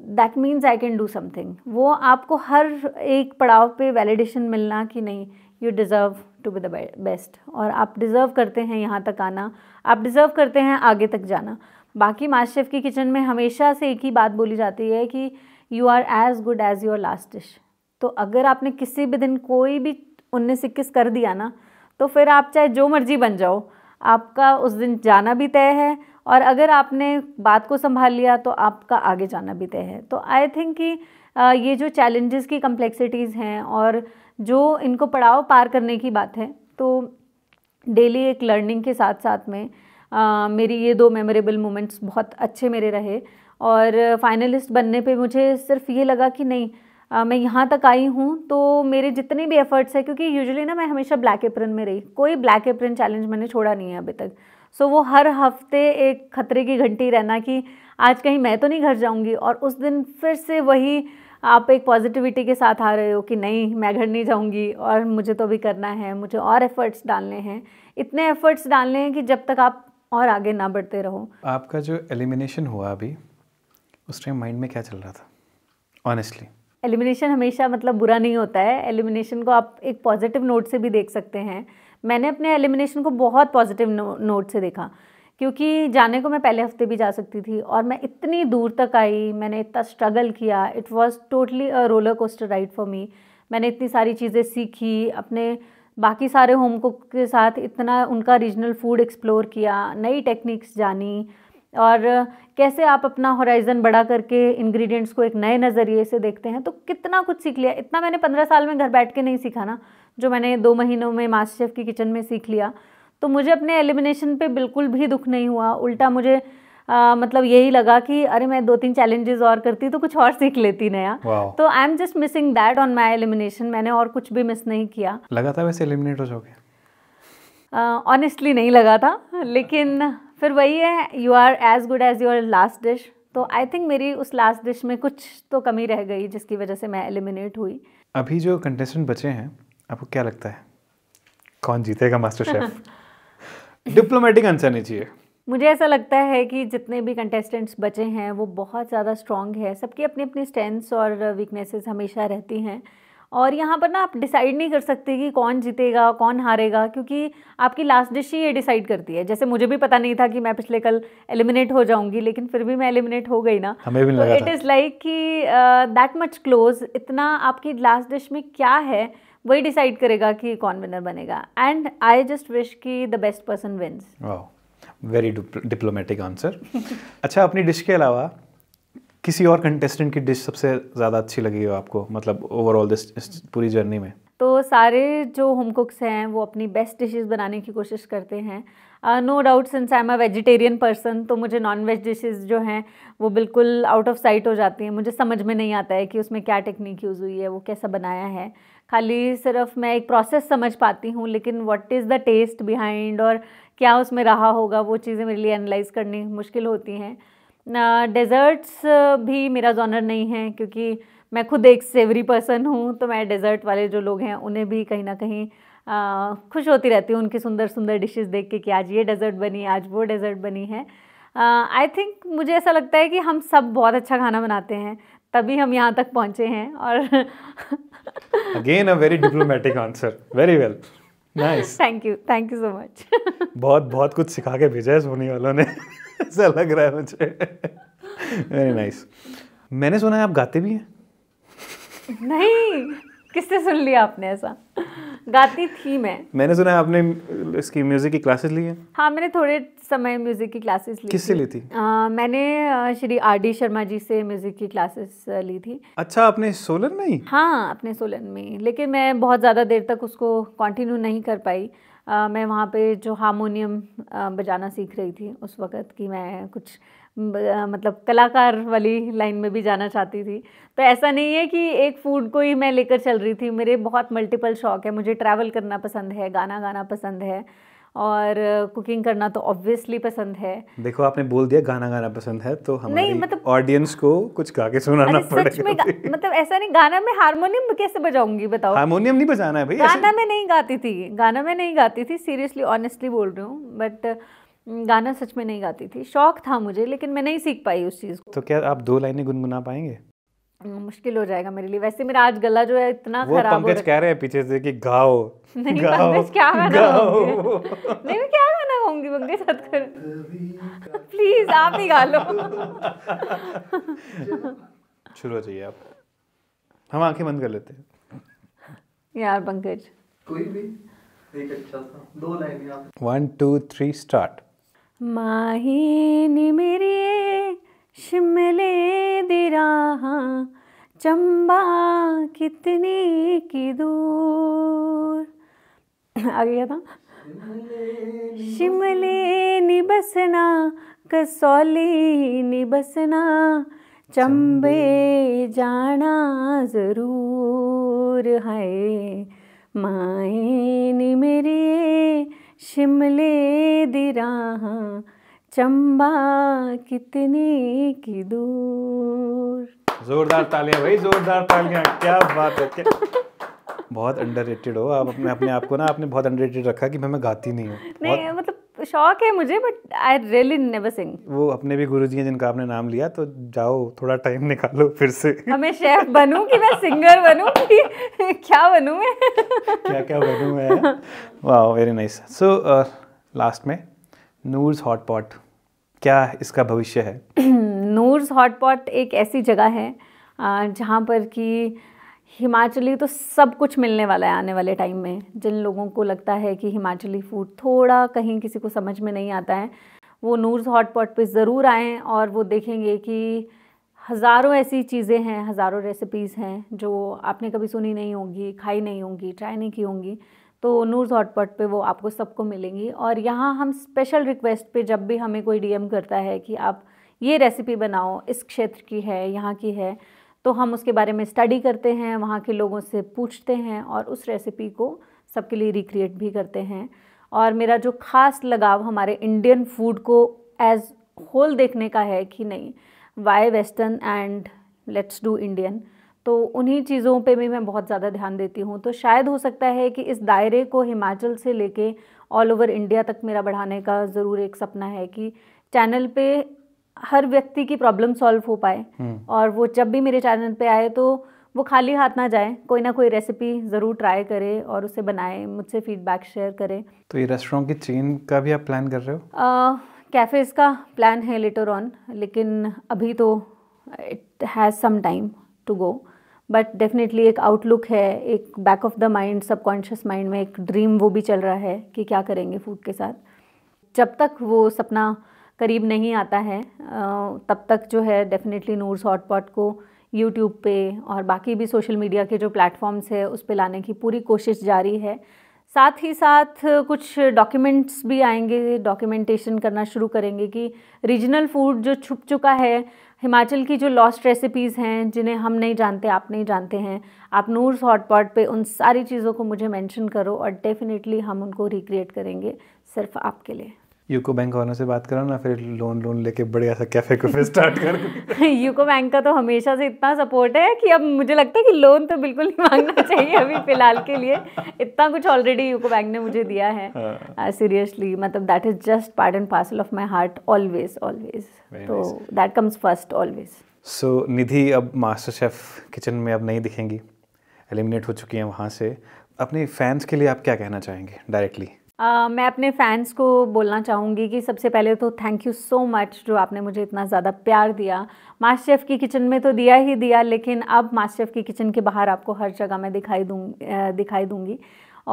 that means I can do something वो आपको हर एक पड़ाव पे वैलिडेशन मिलना कि नहीं you deserve to be the best और आप डिज़र्व करते हैं यहाँ तक आना आप डिज़र्व करते हैं आगे तक जाना बाकी माशेफ की किचन में हमेशा से एक ही बात बोली जाती है कि you are as good as your last dish तो अगर आपने किसी भी दिन कोई भी उन्नीस इक्कीस कर दिया ना तो फिर आप चाहे जो मर्जी बन जाओ आपका उस दिन जाना भी तय है और अगर आपने बात को संभाल लिया तो आपका आगे जाना भी तय है तो आई थिंक कि ये जो चैलेंजेस की कम्प्लेक्सिटीज़ हैं और जो इनको पड़ाव पार करने की बात है तो डेली एक लर्निंग के साथ साथ में आ, मेरी ये दो मेमोरेबल मोमेंट्स बहुत अच्छे मेरे रहे और फाइनलिस्ट बनने पे मुझे सिर्फ ये लगा कि नहीं आ, मैं यहाँ तक आई हूँ तो मेरे जितने भी एफ़र्ट्स हैं क्योंकि यूजुअली ना मैं हमेशा ब्लैक एप्रन में रही कोई ब्लैक एप्रन चैलेंज मैंने छोड़ा नहीं है अभी तक सो वो हर हफ्ते एक खतरे की घंटी रहना कि आज कहीं मैं तो नहीं घर जाऊंगी और उस दिन फिर से वही आप एक पॉजिटिविटी के साथ आ रहे हो कि नहीं मैं घर नहीं जाऊंगी और मुझे तो भी करना है मुझे और एफ़र्ट्स डालने हैं इतने एफ़र्ट्स डालने हैं कि जब तक आप और आगे ना बढ़ते रहो आपका जो एलिमिनेशन हुआ अभी उस टाइम माइंड में क्या चल रहा था ऑनेस्टली एलिमिनेशन हमेशा मतलब बुरा नहीं होता है एलिमिनेशन को आप एक पॉजिटिव नोट से भी देख सकते हैं मैंने अपने एलिमिनेशन को बहुत पॉजिटिव नो, नोट से देखा क्योंकि जाने को मैं पहले हफ्ते भी जा सकती थी और मैं इतनी दूर तक आई मैंने इतना स्ट्रगल किया it was totally a roller coaster ride for me मैंने इतनी सारी चीज़ें सीखी अपने बाकी सारे होम कुक के साथ इतना उनका रीजनल फूड एक्सप्लोर किया नई टेक्निक्स जानी और कैसे आप अपना हॉराइज़न बढ़ा करके इंग्रेडिएंट्स को एक नए नज़रिए से देखते हैं तो कितना कुछ सीख लिया इतना मैंने पंद्रह साल में घर बैठ के नहीं सीखा ना जो मैंने दो महीनों में मास्टर शेफ़ की किचन में सीख लिया तो मुझे अपने एलिमिनेशन पे बिल्कुल भी दुख नहीं हुआ उल्टा मुझे आ, मतलब यही लगा कि अरे मैं दो तीन चैलेंजेस और करती तो कुछ और सीख लेती नया तो I am just missing that on my elimination मैंने और कुछ भी मिस नहीं किया लगा था वैसे एलिमिनेट हो जाओगे ऑनेस्टली नहीं लगा था लेकिन फिर वही है you are as good as your last dish तो आई थिंक मेरी उस लास्ट डिश में कुछ तो कमी रह गई जिसकी वजह से मैं एलिमिनेट हुई अभी जो कंटेस्टेंट बचे हैं आपको क्या लगता है कौन जीतेगा मास्टर शेफ डिप्लोमेटिक आंसर नहीं चाहिए मुझे ऐसा लगता है कि जितने भी कंटेस्टेंट्स बचे हैं वो बहुत ज़्यादा स्ट्रॉन्ग है सबकी अपनी अपनी स्ट्रेंथ्स और वीकनेसेस हमेशा रहती हैं और यहाँ पर ना आप डिसाइड नहीं कर सकते कि कौन जीतेगा कौन हारेगा क्योंकि आपकी लास्ट डिश ही ये डिसाइड करती है जैसे मुझे भी पता नहीं था कि मैं पिछले कल एलिमिनेट हो जाऊंगी लेकिन फिर भी मैं एलिमिनेट हो गई ना हमें भी तो लगा इट इज़ लाइक कि दैट मच क्लोज इतना आपकी लास्ट डिश में क्या है वही डिसाइड करेगा कि कौन विनर बनेगा एंड आई जस्ट विश कि the best person wins very diplomatic answer अच्छा अपनी डिश के अलावा किसी और कंटेस्टेंट की डिश सबसे ज़्यादा अच्छी लगी हो आपको मतलब ओवरऑल दिस पूरी जर्नी में तो सारे जो होम कुक्स हैं वो अपनी बेस्ट डिशेस बनाने की कोशिश करते हैं no doubt since I am a vegetarian person तो मुझे नॉन वेज डिशेस जो हैं वो बिल्कुल आउट ऑफ साइट हो जाती हैं मुझे समझ में नहीं आता है कि उसमें क्या टेक्निक यूज़ हुई है वो कैसा बनाया है खाली सिर्फ मैं एक प्रोसेस समझ पाती हूँ लेकिन what is the taste behind और क्या उसमें रहा होगा वो चीज़ें मेरे लिए एनालाइज करनी मुश्किल होती हैं डेज़र्ट्स भी मेरा जॉनर नहीं है क्योंकि मैं खुद एक सेवरी पर्सन हूँ तो मैं डेज़र्ट वाले जो लोग हैं उन्हें भी कहीं ना कहीं आ, खुश होती रहती हूँ उनकी सुंदर सुंदर डिशेस देख के कि आज ये डेज़र्ट बनी आज वो डेज़र्ट बनी है आई थिंक मुझे ऐसा लगता है कि हम सब बहुत अच्छा खाना बनाते हैं तभी हम यहाँ तक पहुँचे हैं और again a very diplomatic answer very well nice thank you thank you so much बहुत बहुत कुछ सिखा के भेजा है सोनी वालों ने ऐसा लग रहा है मुझे वेरी नाइस nice. मैंने सुना है आप गाते भी हैं नहीं किससे सुन लिया आपने ऐसा गाती थी मैं मैंने सुना है आपने इसकी म्यूजिक की क्लासेस ली है हाँ मैंने थोड़े समय म्यूजिक की क्लासेस ली किससे ली थी आ, मैंने श्री आर डी शर्मा जी से म्यूजिक की क्लासेस ली थी अच्छा अपने सोलन में ही हाँ अपने सोलन में लेकिन मैं बहुत ज़्यादा देर तक उसको कंटिन्यू नहीं कर पाई आ, मैं वहाँ पे जो हारमोनियम बजाना सीख रही थी उस वक़्त की मैं कुछ मतलब कलाकार वाली लाइन में भी जाना चाहती थी तो ऐसा नहीं है कि एक फ़ूड को ही मैं लेकर चल रही थी मेरे बहुत मल्टीपल शौक़ है मुझे ट्रैवल करना पसंद है गाना गाना पसंद है और कुकिंग करना तो ऑब्वियसली पसंद है देखो आपने बोल दिया गाना गाना पसंद है तो हमारी नहीं मतलब ऑडियंस को कुछ गा के सुनाना पड़ेगा मतलब ऐसा नहीं गाना में हारमोनियम कैसे बजाऊंगी बताओ हारमोनियम नहीं बजाना है भाई गाना मैं नहीं गाती थी गाना मैं नहीं गाती थी सीरियसली ऑनेस्टली बोल रही हूँ बट हम्म, गाना सच में नहीं गाती थी शौक था मुझे लेकिन मैं नहीं सीख पाई उस चीज़ को तो क्या आप दो लाइनें गुनगुना पाएंगे हम्म, मुश्किल हो जाएगा मेरे लिए वैसे मेरा आज गला जो है इतना खराब हो कह रहे हैं पीछे से कि गाओ नहीं गाओ, क्या गाना गाओ। नहीं मैं क्या गाना गाऊंगी पंकज सतकर प्लीज आप ही गा लो शुरू हो जाइए आप हम आंखें बंद कर लेते हैं यार पंकज कोई भी एक अच्छा सा दो लाइनें आप 1 2 3 स्टार्ट माही नि मेरे शिमले दिरा चंबा कितने की दूर आ गया था शिमले निबसना कसौली निबसना चंबे जाना ज़रूर है माए नी मेरे शिमले दिरा चंबा कितने की दूर जोरदार तालियां भाई जोरदार तालियां क्या बात है क्या बहुत अंडररेटेड हो आप अपने अपने आप को ना आपने बहुत अंडररेटेड रखा कि मैं मैं गाती नहीं हूँ शौक है मुझे but I really never sing वो अपने भी गुरुजी हैं जिनका आपने नाम लिया तो जाओ थोड़ा टाइम निकालो फिर से मैं शेफ बनूं कि मैं सिंगर बनूं कि क्या बनूं मैं क्या क्या बनूं मैं wow very nice so last में नूर्स हॉट पॉट क्या इसका भविष्य है नूर्स हॉट पॉट एक ऐसी जगह है uh, जहाँ पर कि हिमाचली तो सब कुछ मिलने वाला है आने वाले टाइम में जिन लोगों को लगता है कि हिमाचली फूड थोड़ा कहीं किसी को समझ में नहीं आता है वो नूर्स हॉटपॉट पे ज़रूर आएँ और वो देखेंगे कि हज़ारों ऐसी चीज़ें हैं हज़ारों रेसिपीज़ हैं जो आपने कभी सुनी नहीं होंगी खाई नहीं होंगी ट्राई नहीं की होंगी तो नूर्स हॉटपॉट पे वो आपको सबको मिलेंगी और यहाँ हम स्पेशल रिक्वेस्ट पे जब भी हमें कोई डीएम करता है कि आप ये रेसिपी बनाओ इस क्षेत्र की है यहाँ की है तो हम उसके बारे में स्टडी करते हैं वहाँ के लोगों से पूछते हैं और उस रेसिपी को सबके लिए रिक्रिएट भी करते हैं और मेरा जो ख़ास लगाव हमारे इंडियन फूड को एज होल देखने का है कि नहीं why western and let's do Indian तो उन्हीं चीज़ों पे भी मैं बहुत ज़्यादा ध्यान देती हूँ तो शायद हो सकता है कि इस दायरे को हिमाचल से लेके ऑल ओवर इंडिया तक मेरा बढ़ाने का ज़रूर एक सपना है कि चैनल पे हर व्यक्ति की प्रॉब्लम सॉल्व हो पाए हम्म। और वो जब भी मेरे चैनल पे आए तो वो खाली हाथ ना जाए कोई ना कोई रेसिपी ज़रूर ट्राई करे और उसे बनाए मुझसे फीडबैक शेयर करे तो ये रेस्टोरेंट की चेन का भी आप प्लान कर रहे हो कैफ़ेज़ का प्लान है लेटर ऑन लेकिन अभी तो it has some time to go but definitely एक आउटलुक है एक back of the mind subconscious mind में एक ड्रीम वो भी चल रहा है कि क्या करेंगे फूड के साथ जब तक वो सपना करीब नहीं आता है तब तक जो है डेफ़िनेटली नूर्स हॉटपॉट को यूट्यूब पे और बाकी भी सोशल मीडिया के जो प्लेटफॉर्म्स है उस पर लाने की पूरी कोशिश जारी है साथ ही साथ कुछ डॉक्यूमेंट्स भी आएंगे डॉक्यूमेंटेशन करना शुरू करेंगे कि रीजनल फूड जो छुप चुका है हिमाचल की जो लॉस्ट रेसिपीज़ हैं जिन्हें हम नहीं जानते आप नहीं जानते हैं आप नूर्स हॉटपॉट पे उन सारी चीज़ों को मुझे मेंशन करो और डेफ़िनेटली हम उनको रिक्रिएट करेंगे सिर्फ आपके लिए यूको बैंक वालों से बात करो ना फिर लोन लोन लेके बढ़िया सा कैफे कूफे स्टार्ट कर यूको बैंक का तो हमेशा से इतना सपोर्ट है कि अब मुझे लगता है कि लोन तो बिल्कुल नहीं मांगना चाहिए अभी फिलहाल के लिए इतना कुछ ऑलरेडी यूको बैंक ने मुझे दिया है सीरियसली हाँ। uh, मतलब that is just part and parcel of my heart always always तो that comes first always so Nidhi अब मास्टर शेफ किचन में अब नहीं दिखेंगी एलिमिनेट हो चुकी हैं वहाँ से अपने फैंस के लिए आप क्या कहना चाहेंगे डायरेक्टली Uh, मैं अपने फ़ैन्स को बोलना चाहूँगी कि सबसे पहले तो थैंक यू सो मच जो आपने मुझे इतना ज़्यादा प्यार दिया मास्टर शेफ़ की किचन में तो दिया ही दिया लेकिन अब मास्टर शेफ़ की किचन के बाहर आपको हर जगह मैं दिखाई दूँ दिखाई दूँगी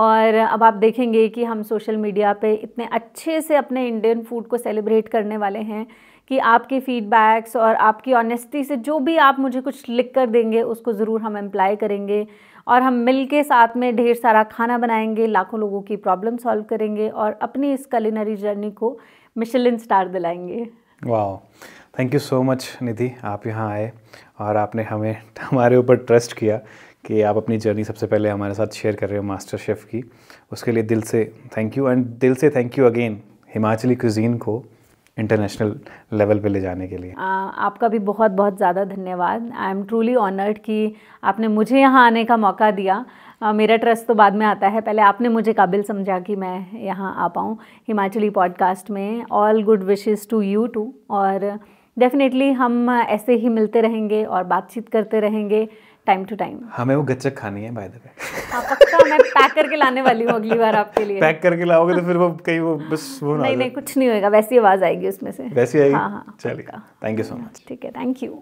और अब आप देखेंगे कि हम सोशल मीडिया पे इतने अच्छे से अपने इंडियन फूड को सेलिब्रेट करने वाले हैं कि आपके फ़ीडबैक्स और आपकी ऑनेस्टी से जो भी आप मुझे कुछ लिख कर देंगे उसको ज़रूर हम एम्प्लाई करेंगे और हम मिल के साथ में ढेर सारा खाना बनाएंगे लाखों लोगों की प्रॉब्लम सॉल्व करेंगे और अपनी इस कलिनरी जर्नी को मिशलिन स्टार दिलाएंगे वाह thank you so much Nidhi आप यहाँ आए और आपने हमें हमारे ऊपर ट्रस्ट किया कि आप अपनी जर्नी सबसे पहले हमारे साथ शेयर कर रहे हो मास्टर शेफ़ की उसके लिए दिल से थैंक यू एंड दिल से thank you again Himachali cuisine को इंटरनेशनल लेवल पे ले जाने के लिए आ, आपका भी बहुत बहुत ज़्यादा धन्यवाद आई एम ट्रूली ऑनर्ड कि आपने मुझे यहाँ आने का मौका दिया आ, मेरा ट्रस्ट तो बाद में आता है पहले आपने मुझे काबिल समझा कि मैं यहाँ आ पाऊँ हिमाचली पॉडकास्ट में all good wishes to you too और डेफिनेटली हम ऐसे ही मिलते रहेंगे और बातचीत करते रहेंगे टाइम टू टाइम हमें वो गच्चक खानी है बाय द वे पक्का मैं पैक करके लाने वाली हूँ अगली बार आपके लिए पैक करके लाओगे तो फिर वो कहीं वो बस वो नहीं नहीं कुछ नहीं होएगा वैसी आवाज आएगी उसमें से वैसी आएगी हाँ हाँ चलिए थैंक यू सो मच ठीक है thank you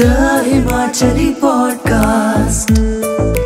the Himachali podcast